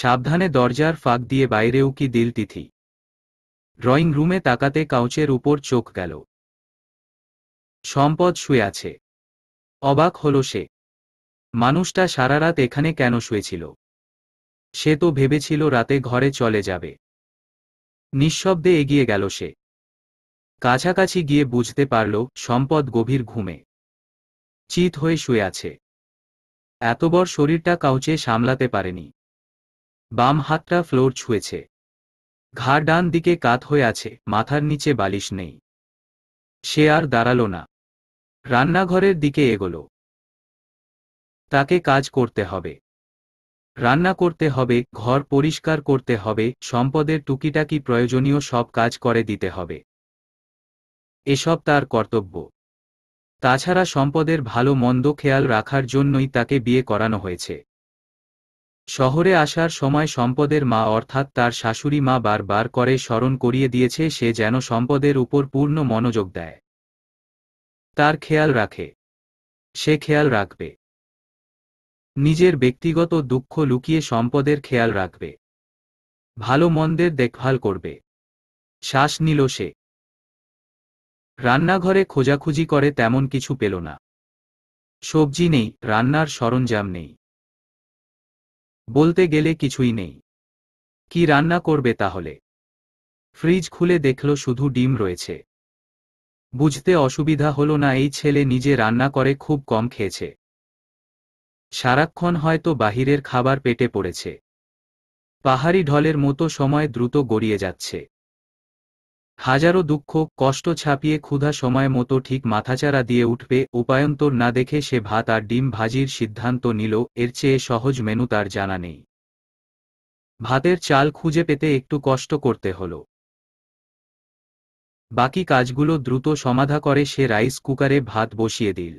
সাবধানে দরজার ফাঁক দিয়ে বাইরে উকি দিল তিথি ড্রয়িং রুমে তাকাতে কাউচের উপর চোখ গেল সম্পদ শুয়ে আছে অবাক হল সে মানুষটা সারা রাত এখানে কেন শুয়েছিল সে তো ভেবেছিল রাতে ঘরে চলে যাবে নিঃশব্দে এগিয়ে গেল সে কাছাকাছি গিয়ে বুঝতে পারল সম্পদ গভীর ঘুমে চিত হয়ে শুয়ে আছে এত বড় শরীরটা কাউচে সামলাতে পারেনি বাম হাতটা ফ্লোর ছুঁয়েছে ঘাড় ডান দিকে কাত হয়ে আছে মাথার নিচে বালিশ নেই সে আর দাঁড়াল না রান্নাঘরের দিকে এগোল তাকে কাজ করতে হবে রান্না করতে হবে ঘর পরিষ্কার করতে হবে সম্পদের টুকিটাকি প্রয়োজনীয় সব কাজ করে দিতে হবে এসব তার কর্তব্য তাছাড়া সম্পদের ভালো মন্দ খেয়াল রাখার জন্যই তাকে বিয়ে করানো হয়েছে শহরে আসার সময় সম্পদের মা অর্থাৎ তার শাশুড়ি মা বারবার করে স্মরণ করিয়ে দিয়েছে সে যেন সম্পদের উপর পূর্ণ মনোযোগ দেয় তার খেয়াল রাখে সে খেয়াল রাখবে নিজের ব্যক্তিগত দুঃখ লুকিয়ে সম্পদের খেয়াল রাখবে ভালো মন্দের দেখভাল করবে শ্বাস নিল সে রান্নাঘরে খোঁজাখুঁজি করে তেমন কিছু পেল না সবজি নেই রান্নার সরঞ্জাম নেই বলতে গেলে কিছুই নেই কি রান্না করবে তাহলে ফ্রিজ খুলে দেখল শুধু ডিম রয়েছে বুঝতে অসুবিধা হলো না এই ছেলে নিজে রান্না করে খুব কম খেয়েছে সারাক্ষণ হয়তো বাহিরের খাবার পেটে পড়েছে পাহাড়ি ঢলের মতো সময় দ্রুত গড়িয়ে যাচ্ছে হাজারো দুঃখ কষ্ট ছাপিয়ে ক্ষুধা সময় মতো ঠিক মাথাচাড়া দিয়ে উঠবে উপায়ন্তর না দেখে সে ভাত আর ডিম ভাজির সিদ্ধান্ত নিল এর চেয়ে সহজ মেনু তার জানা নেই ভাতের চাল খুঁজে পেতে একটু কষ্ট করতে হল বাকি কাজগুলো দ্রুত সমাধা করে সে রাইস কুকারে ভাত বসিয়ে দিল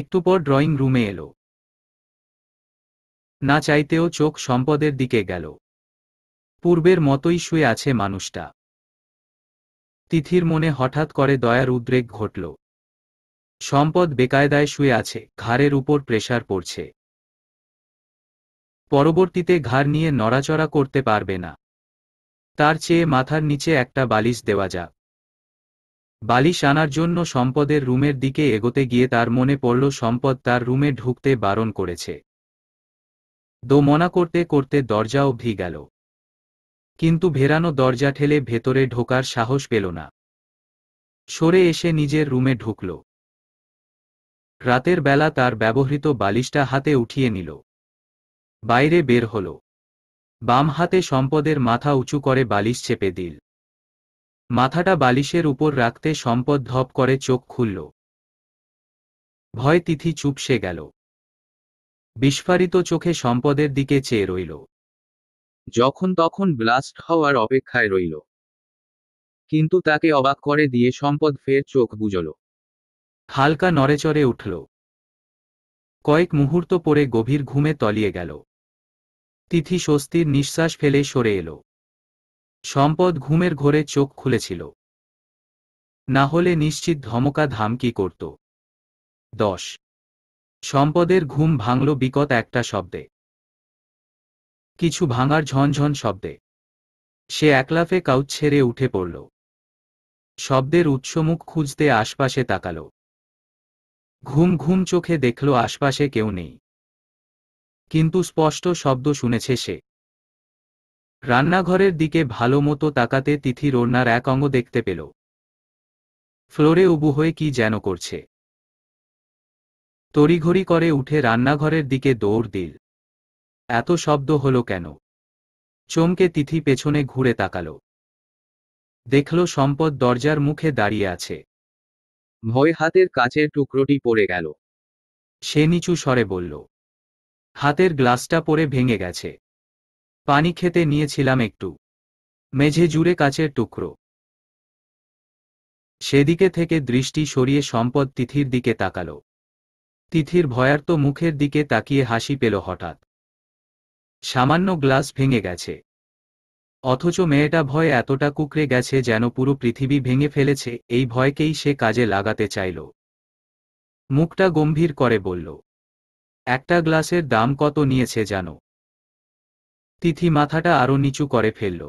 একটু পর ড্রয়িং রুমে এলো না চাইতেও চোখ সম্পদের দিকে গেল পূর্বের মতোই শুয়ে আছে মানুষটা তিথির মনে হঠাৎ করে দয়ার উদ্রেক ঘটল সম্পদ বেকায়দায় শুয়ে আছে ঘাড়ের উপর প্রেশার পড়ছে পরবর্তীতে ঘাড় নিয়ে নড়াচড়া করতে পারবে না তার চেয়ে মাথার নিচে একটা বালিশ দেওয়া যাক বালিশ আনার জন্য সম্পদের রুমের দিকে এগোতে গিয়ে তার মনে পড়ল সম্পদ তার রুমে ঢুকতে বারণ করেছে দো মনা করতে করতে দরজা অবধি গেল কিন্তু ভেরানো দরজা ঠেলে ভেতরে ঢোকার সাহস পেল না সরে এসে নিজের রুমে ঢুকল রাতের বেলা তার ব্যবহৃত বালিশটা হাতে উঠিয়ে নিল বাইরে বের হল বাম হাতে সম্পদের মাথা উঁচু করে বালিশ চেপে দিল মাথাটা বালিশের উপর রাখতে সম্পদ ধপ করে চোখ খুলল ভয় তিথি চুপসে গেল বিস্ফারিত চোখে সম্পদের দিকে চেয়ে রইল যখন তখন ব্লাস্ট হওয়ার অপেক্ষায় রইল কিন্তু তাকে অবাক করে দিয়ে সম্পদ ফের চোখ বুঝল হালকা নড়েচড়ে উঠল কয়েক মুহূর্ত পরে গভীর ঘুমে তলিয়ে গেল তিথি স্বস্তির নিঃশ্বাস ফেলে সরে এলো সম্পদ ঘুমের ঘোরে চোখ খুলেছিল না হলে নিশ্চিত ধমকা ধামকি করত দশ সম্পদের ঘুম ভাঙল বিকত একটা শব্দে কিছু ভাঙার ঝনঝন শব্দে সে একলাফে কাউ ছেড়ে উঠে পড়ল শব্দের উৎসমুখ খুঁজতে আশপাশে তাকাল ঘুম ঘুম চোখে দেখল আশপাশে কেউ নেই কিন্তু স্পষ্ট শব্দ শুনেছে সে রান্নাঘরের দিকে ভালো মতো তাকাতে তিথি রোনার এক অঙ্গ দেখতে পেল ফ্লোরে উবু হয়ে কি যেন করছে তড়িঘড়ি করে উঠে রান্নাঘরের দিকে দৌড় দিল এত শব্দ হলো কেন চমকে তিথি পেছনে ঘুরে তাকাল দেখল সম্পদ দরজার মুখে দাঁড়িয়ে আছে ভয় হাতের কাচের টুকরোটি পড়ে গেল সে নিচু স্বরে বলল হাতের গ্লাসটা পরে ভেঙে গেছে পানি খেতে নিয়েছিলাম একটু মেঝে জুড়ে কাচের টুকরো সেদিকে থেকে দৃষ্টি সরিয়ে সম্পদ তিথির দিকে তাকাল তিথির ভয়ার্ত মুখের দিকে তাকিয়ে হাসি পেল হঠাৎ সামান্য গ্লাস ভেঙে গেছে অথচ মেয়েটা ভয়ে এতটা কুকরে গেছে যেন পুরো পৃথিবী ভেঙে ফেলেছে এই ভয়কেই সে কাজে লাগাতে চাইল মুখটা গম্ভীর করে বলল একটা গ্লাসের দাম কত নিয়েছে জানো তিথি মাথাটা আরো নিচু করে ফেলল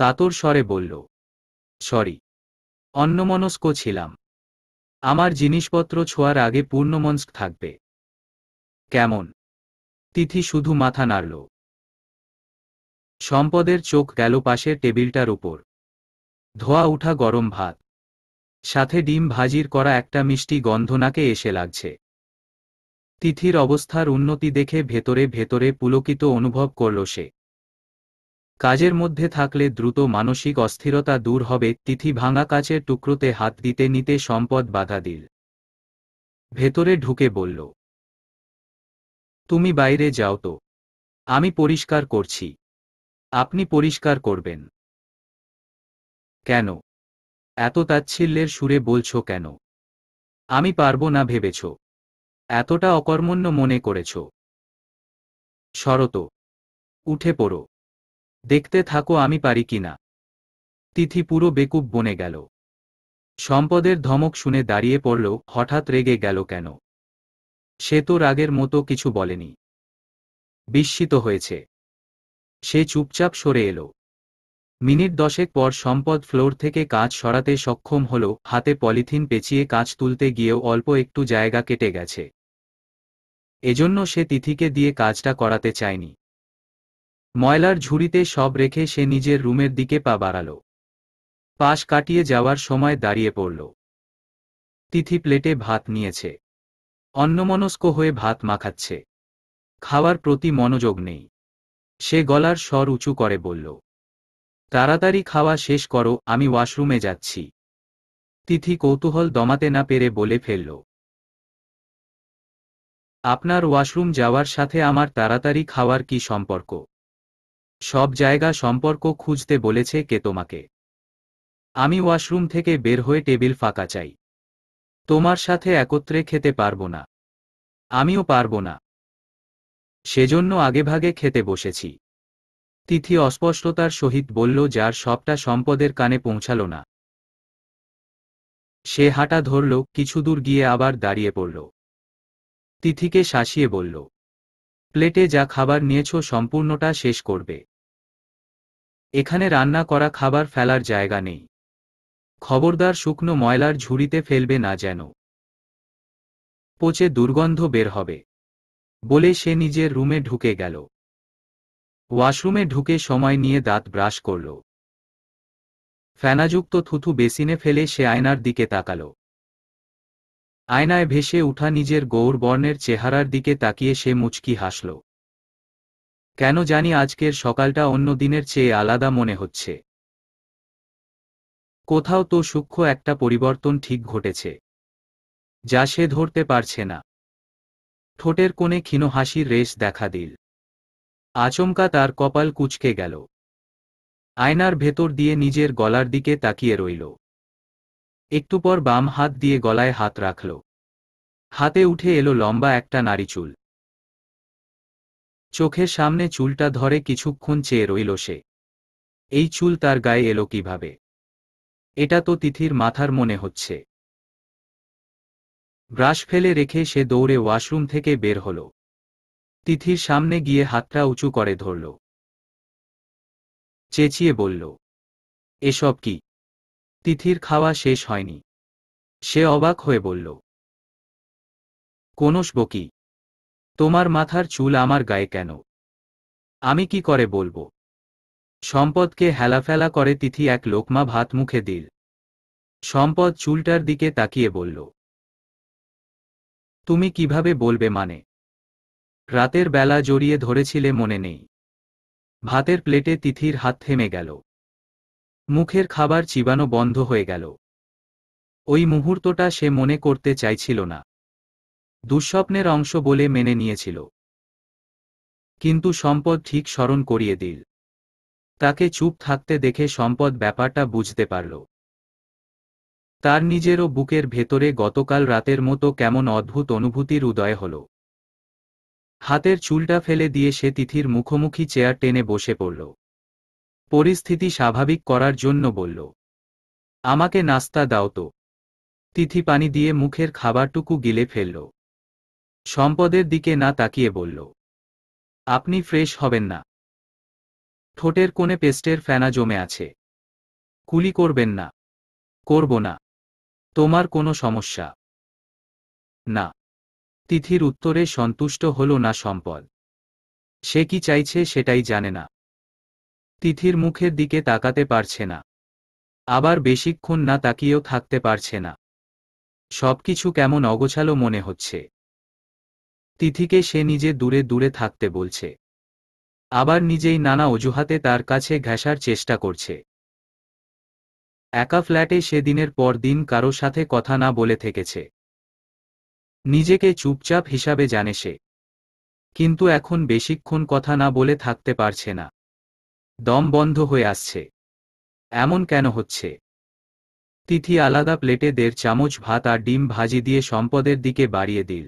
কাতর স্বরে বলল সরি অন্যমনস্ক ছিলাম আমার জিনিসপত্র ছোঁয়ার আগে পূর্ণমনস্ক থাকবে কেমন তিথি শুধু মাথা নাড়ল সম্পদের চোখ গেল পাশের টেবিলটার উপর ধোয়া উঠা গরম ভাত সাথে ডিম ভাজির করা একটা মিষ্টি গন্ধ নাকে এসে লাগছে তিথির অবস্থার উন্নতি দেখে ভেতরে ভেতরে পুলকিত অনুভব করল সে কাজের মধ্যে থাকলে দ্রুত মানসিক অস্থিরতা দূর হবে তিথি ভাঙা কাচের টুকরোতে হাত দিতে নিতে সম্পদ বাধা দিল ভেতরে ঢুকে বলল তুমি বাইরে যাও তো আমি পরিষ্কার করছি আপনি পরিষ্কার করবেন কেন এত তাচ্ছিল্যের সুরে বলছো কেন আমি পারবো না ভেবেছো এতটা অকর্মণ্য মনে করেছ শরত উঠে পড়ো দেখতে থাকো আমি পারি কিনা তিথি পুরো বেকুব বনে গেল সম্পদের ধমক শুনে দাঁড়িয়ে পড়ল হঠাৎ রেগে গেল কেন সে তো রাগের মতো কিছু বলেনি বিস্মিত হয়েছে সে চুপচাপ সরে এলো মিনিট দশেক পর সম্পদ ফ্লোর থেকে কাঁচ সরাতে সক্ষম হল হাতে পলিথিন পেঁচিয়ে কাজ তুলতে গিয়েও অল্প একটু জায়গা কেটে গেছে এজন্য সে তিথিকে দিয়ে কাজটা করাতে চায়নি ময়লার ঝুড়িতে সব রেখে সে নিজের রুমের দিকে পা বাড়াল পাশ কাটিয়ে যাওয়ার সময় দাঁড়িয়ে পড়ল তিথি প্লেটে ভাত নিয়েছে অন্নমনস্ক হয়ে ভাত মাখাচ্ছে খাওয়ার প্রতি মনোযোগ নেই সে গলার স্বর উঁচু করে বলল তাড়াতাড়ি খাওয়া শেষ করো আমি ওয়াশরুমে যাচ্ছি তিথি কৌতূহল দমাতে না পেরে বলে ফেলল আপনার ওয়াশরুম যাওয়ার সাথে আমার তাড়াতাড়ি খাওয়ার কি সম্পর্ক সব জায়গা সম্পর্ক খুঁজতে বলেছে কে তোমাকে আমি ওয়াশরুম থেকে বের হয়ে টেবিল ফাঁকা চাই তোমার সাথে একত্রে খেতে পারবো না আমিও পারবো না সেজন্য আগেভাগে খেতে বসেছি তিথি অস্পষ্টতার সহিত বলল যার সবটা সম্পদের কানে পৌঁছাল না সে হাঁটা ধরল কিছু দূর গিয়ে আবার দাঁড়িয়ে পড়ল তিথিকে শাসিয়ে বলল প্লেটে যা খাবার নিয়েছ সম্পূর্ণটা শেষ করবে এখানে রান্না করা খাবার ফেলার জায়গা নেই খবরদার শুকনো ময়লার ঝুড়িতে ফেলবে না যেন পচে দুর্গন্ধ বের হবে বলে সে নিজের রুমে ঢুকে গেল ওয়াশরুমে ঢুকে সময় নিয়ে দাঁত ব্রাশ করল ফ্যানাযুক্ত থুথু বেসিনে ফেলে সে আয়নার দিকে তাকালো আয়নায় ভেসে উঠা নিজের গৌর বর্ণের চেহারার দিকে তাকিয়ে সে মুচকি হাসল কেন জানি আজকের সকালটা অন্য দিনের চেয়ে আলাদা মনে হচ্ছে কোথাও তো সূক্ষ্ম একটা পরিবর্তন ঠিক ঘটেছে যা সে ধরতে পারছে না ঠোঁটের কোণে ক্ষীণ হাসির রেশ দেখা দিল আচমকা তার কপাল কুচকে গেল আয়নার ভেতর দিয়ে নিজের গলার দিকে তাকিয়ে রইল একটু পর বাম হাত দিয়ে গলায় হাত রাখল হাতে উঠে এলো লম্বা একটা নারী চুল চোখের সামনে চুলটা ধরে কিছুক্ষণ চেয়ে রইল সে এই চুল তার গায়ে এলো কিভাবে এটা তো তিথির মাথার মনে হচ্ছে ব্রাশ ফেলে রেখে সে দৌড়ে ওয়াশরুম থেকে বের হল তিথির সামনে গিয়ে হাতটা উঁচু করে ধরল চেঁচিয়ে বলল এসব কি তিথির খাওয়া শেষ হয়নি সে অবাক হয়ে বলল কোনস বকি তোমার মাথার চুল আমার গায়ে কেন আমি কি করে বলবো সম্পদকে হেলাফেলা করে তিথি এক লোকমা ভাত মুখে দিল সম্পদ চুলটার দিকে তাকিয়ে বলল তুমি কিভাবে বলবে মানে রাতের বেলা জড়িয়ে ধরেছিলে মনে নেই ভাতের প্লেটে তিথির হাত থেমে গেল মুখের খাবার চিবানো বন্ধ হয়ে গেল ওই মুহূর্তটা সে মনে করতে চাইছিল না দুঃস্বপ্নের অংশ বলে মেনে নিয়েছিল কিন্তু সম্পদ ঠিক স্মরণ করিয়ে দিল তাকে চুপ থাকতে দেখে সম্পদ ব্যাপারটা বুঝতে পারল তার নিজেরও বুকের ভেতরে গতকাল রাতের মতো কেমন অদ্ভুত অনুভূতির উদয় হল হাতের চুলটা ফেলে দিয়ে সে তিথির মুখোমুখি চেয়ার টেনে বসে পড়ল পরিস্থিতি স্বাভাবিক করার জন্য বলল আমাকে নাস্তা দাও তো তিথি পানি দিয়ে মুখের খাবারটুকু গিলে ফেলল সম্পদের দিকে না তাকিয়ে বলল আপনি ফ্রেশ হবেন না ঠোঁটের কোণে পেস্টের ফেনা জমে আছে কুলি করবেন না করব না তোমার কোনো সমস্যা না তিথির উত্তরে সন্তুষ্ট হল না সম্পদ সে কি চাইছে সেটাই জানে না তিথির মুখের দিকে তাকাতে পারছে না আবার বেশিক্ষণ না তাকিয়েও থাকতে পারছে না সবকিছু কেমন অগোছালো মনে হচ্ছে তিথিকে সে নিজে দূরে দূরে থাকতে বলছে আবার নিজেই নানা অজুহাতে তার কাছে ঘেঁষার চেষ্টা করছে একা ফ্ল্যাটে সেদিনের পর দিন কারো সাথে কথা না বলে থেকেছে নিজেকে চুপচাপ হিসাবে জানে সে কিন্তু এখন বেশিক্ষণ কথা না বলে থাকতে পারছে না দম বন্ধ হয়ে আসছে এমন কেন হচ্ছে তিথি আলাদা প্লেটে দেড় চামচ ভাত আর ডিম ভাজি দিয়ে সম্পদের দিকে বাড়িয়ে দিল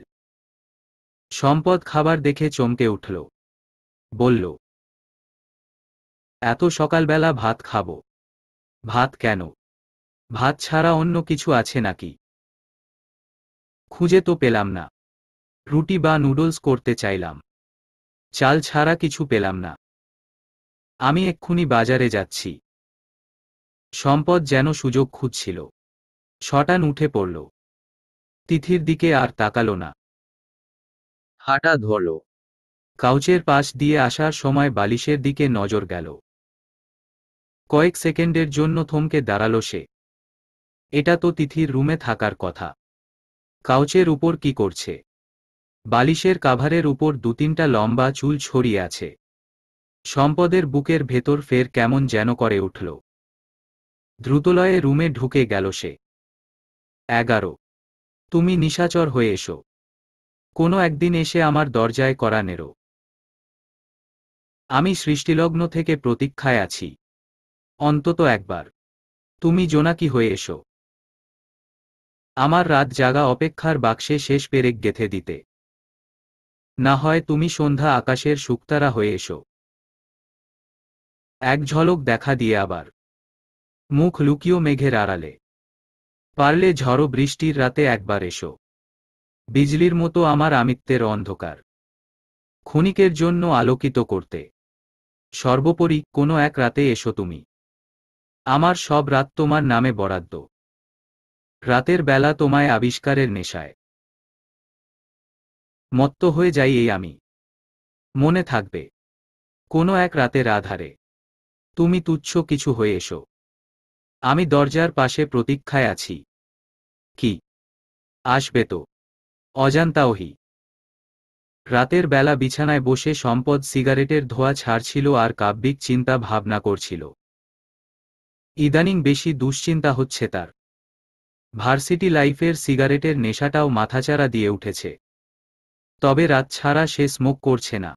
সম্পদ খাবার দেখে চমকে উঠল বলল এত সকালবেলা ভাত খাব ভাত কেন ভাত ছাড়া অন্য কিছু আছে নাকি খুঁজে তো পেলাম না রুটি বা নুডলস করতে চাইলাম চাল ছাড়া কিছু পেলাম না আমি এক্ষুনি বাজারে যাচ্ছি সম্পদ যেন সুযোগ খুঁজছিল শটান উঠে পড়ল তিথির দিকে আর তাকালো না হাঁটা ধরল কাউচের পাশ দিয়ে আসার সময় বালিশের দিকে নজর গেল কয়েক সেকেন্ডের জন্য থমকে দাঁড়ালো সে এটা তো তিথির রুমে থাকার কথা কাউচের উপর কি করছে বালিশের কাভারের উপর দু তিনটা লম্বা চুল ছড়িয়ে আছে সম্পদের বুকের ভেতর ফের কেমন যেন করে উঠল দ্রুতলয়ে রুমে ঢুকে গেল সে এগারো তুমি নিশাচর হয়ে এসো কোনো একদিন এসে আমার দরজায় করা নেরো আমি সৃষ্টিলগ্ন থেকে প্রতীক্ষায় আছি অন্তত একবার তুমি জোনাকি হয়ে এসো আমার রাত জাগা অপেক্ষার বাক্সে শেষ পেরেক গেথে দিতে না হয় তুমি সন্ধ্যা আকাশের শুক্তারা হয়ে এসো এক ঝলক দেখা দিয়ে আবার মুখ লুকিও মেঘের আড়ালে পারলে ঝড়ো বৃষ্টির রাতে একবার এসো বিজলির মতো আমার আমিত্বের অন্ধকার ক্ষণিকের জন্য আলোকিত করতে সর্বোপরি কোনো এক রাতে এসো তুমি আমার সব রাত তোমার নামে বরাদ্দ রাতের বেলা তোমায় আবিষ্কারের নেশায় মত্ত হয়ে যাই এই আমি মনে থাকবে কোনো এক রাতের আধারে তুমি তুচ্ছ কিছু হয়ে এসো আমি দরজার পাশে প্রতীক্ষায় আছি কি আসবে তো অজান্তা ওহি রাতের বেলা বিছানায় বসে সম্পদ সিগারেটের ধোয়া ছাড়ছিল আর কাব্যিক চিন্তা ভাবনা করছিল ইদানিং বেশি দুশ্চিন্তা হচ্ছে তার ভার্সিটি লাইফের সিগারেটের নেশাটাও মাথাচাড়া দিয়ে উঠেছে তবে রাত ছাড়া সে স্মোক করছে না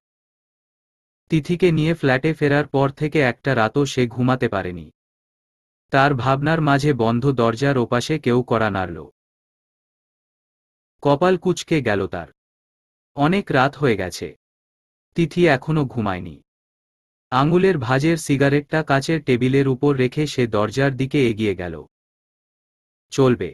তিথিকে নিয়ে ফ্ল্যাটে ফেরার পর থেকে একটা রাতও সে ঘুমাতে পারেনি তার ভাবনার মাঝে বন্ধ দরজার ওপাশে কেউ করা নাড়ল কপাল কুচকে গেল তার অনেক রাত হয়ে গেছে তিথি এখনো ঘুমায়নি আঙুলের ভাজের সিগারেটটা কাচের টেবিলের উপর রেখে সে দরজার দিকে এগিয়ে গেল চলবে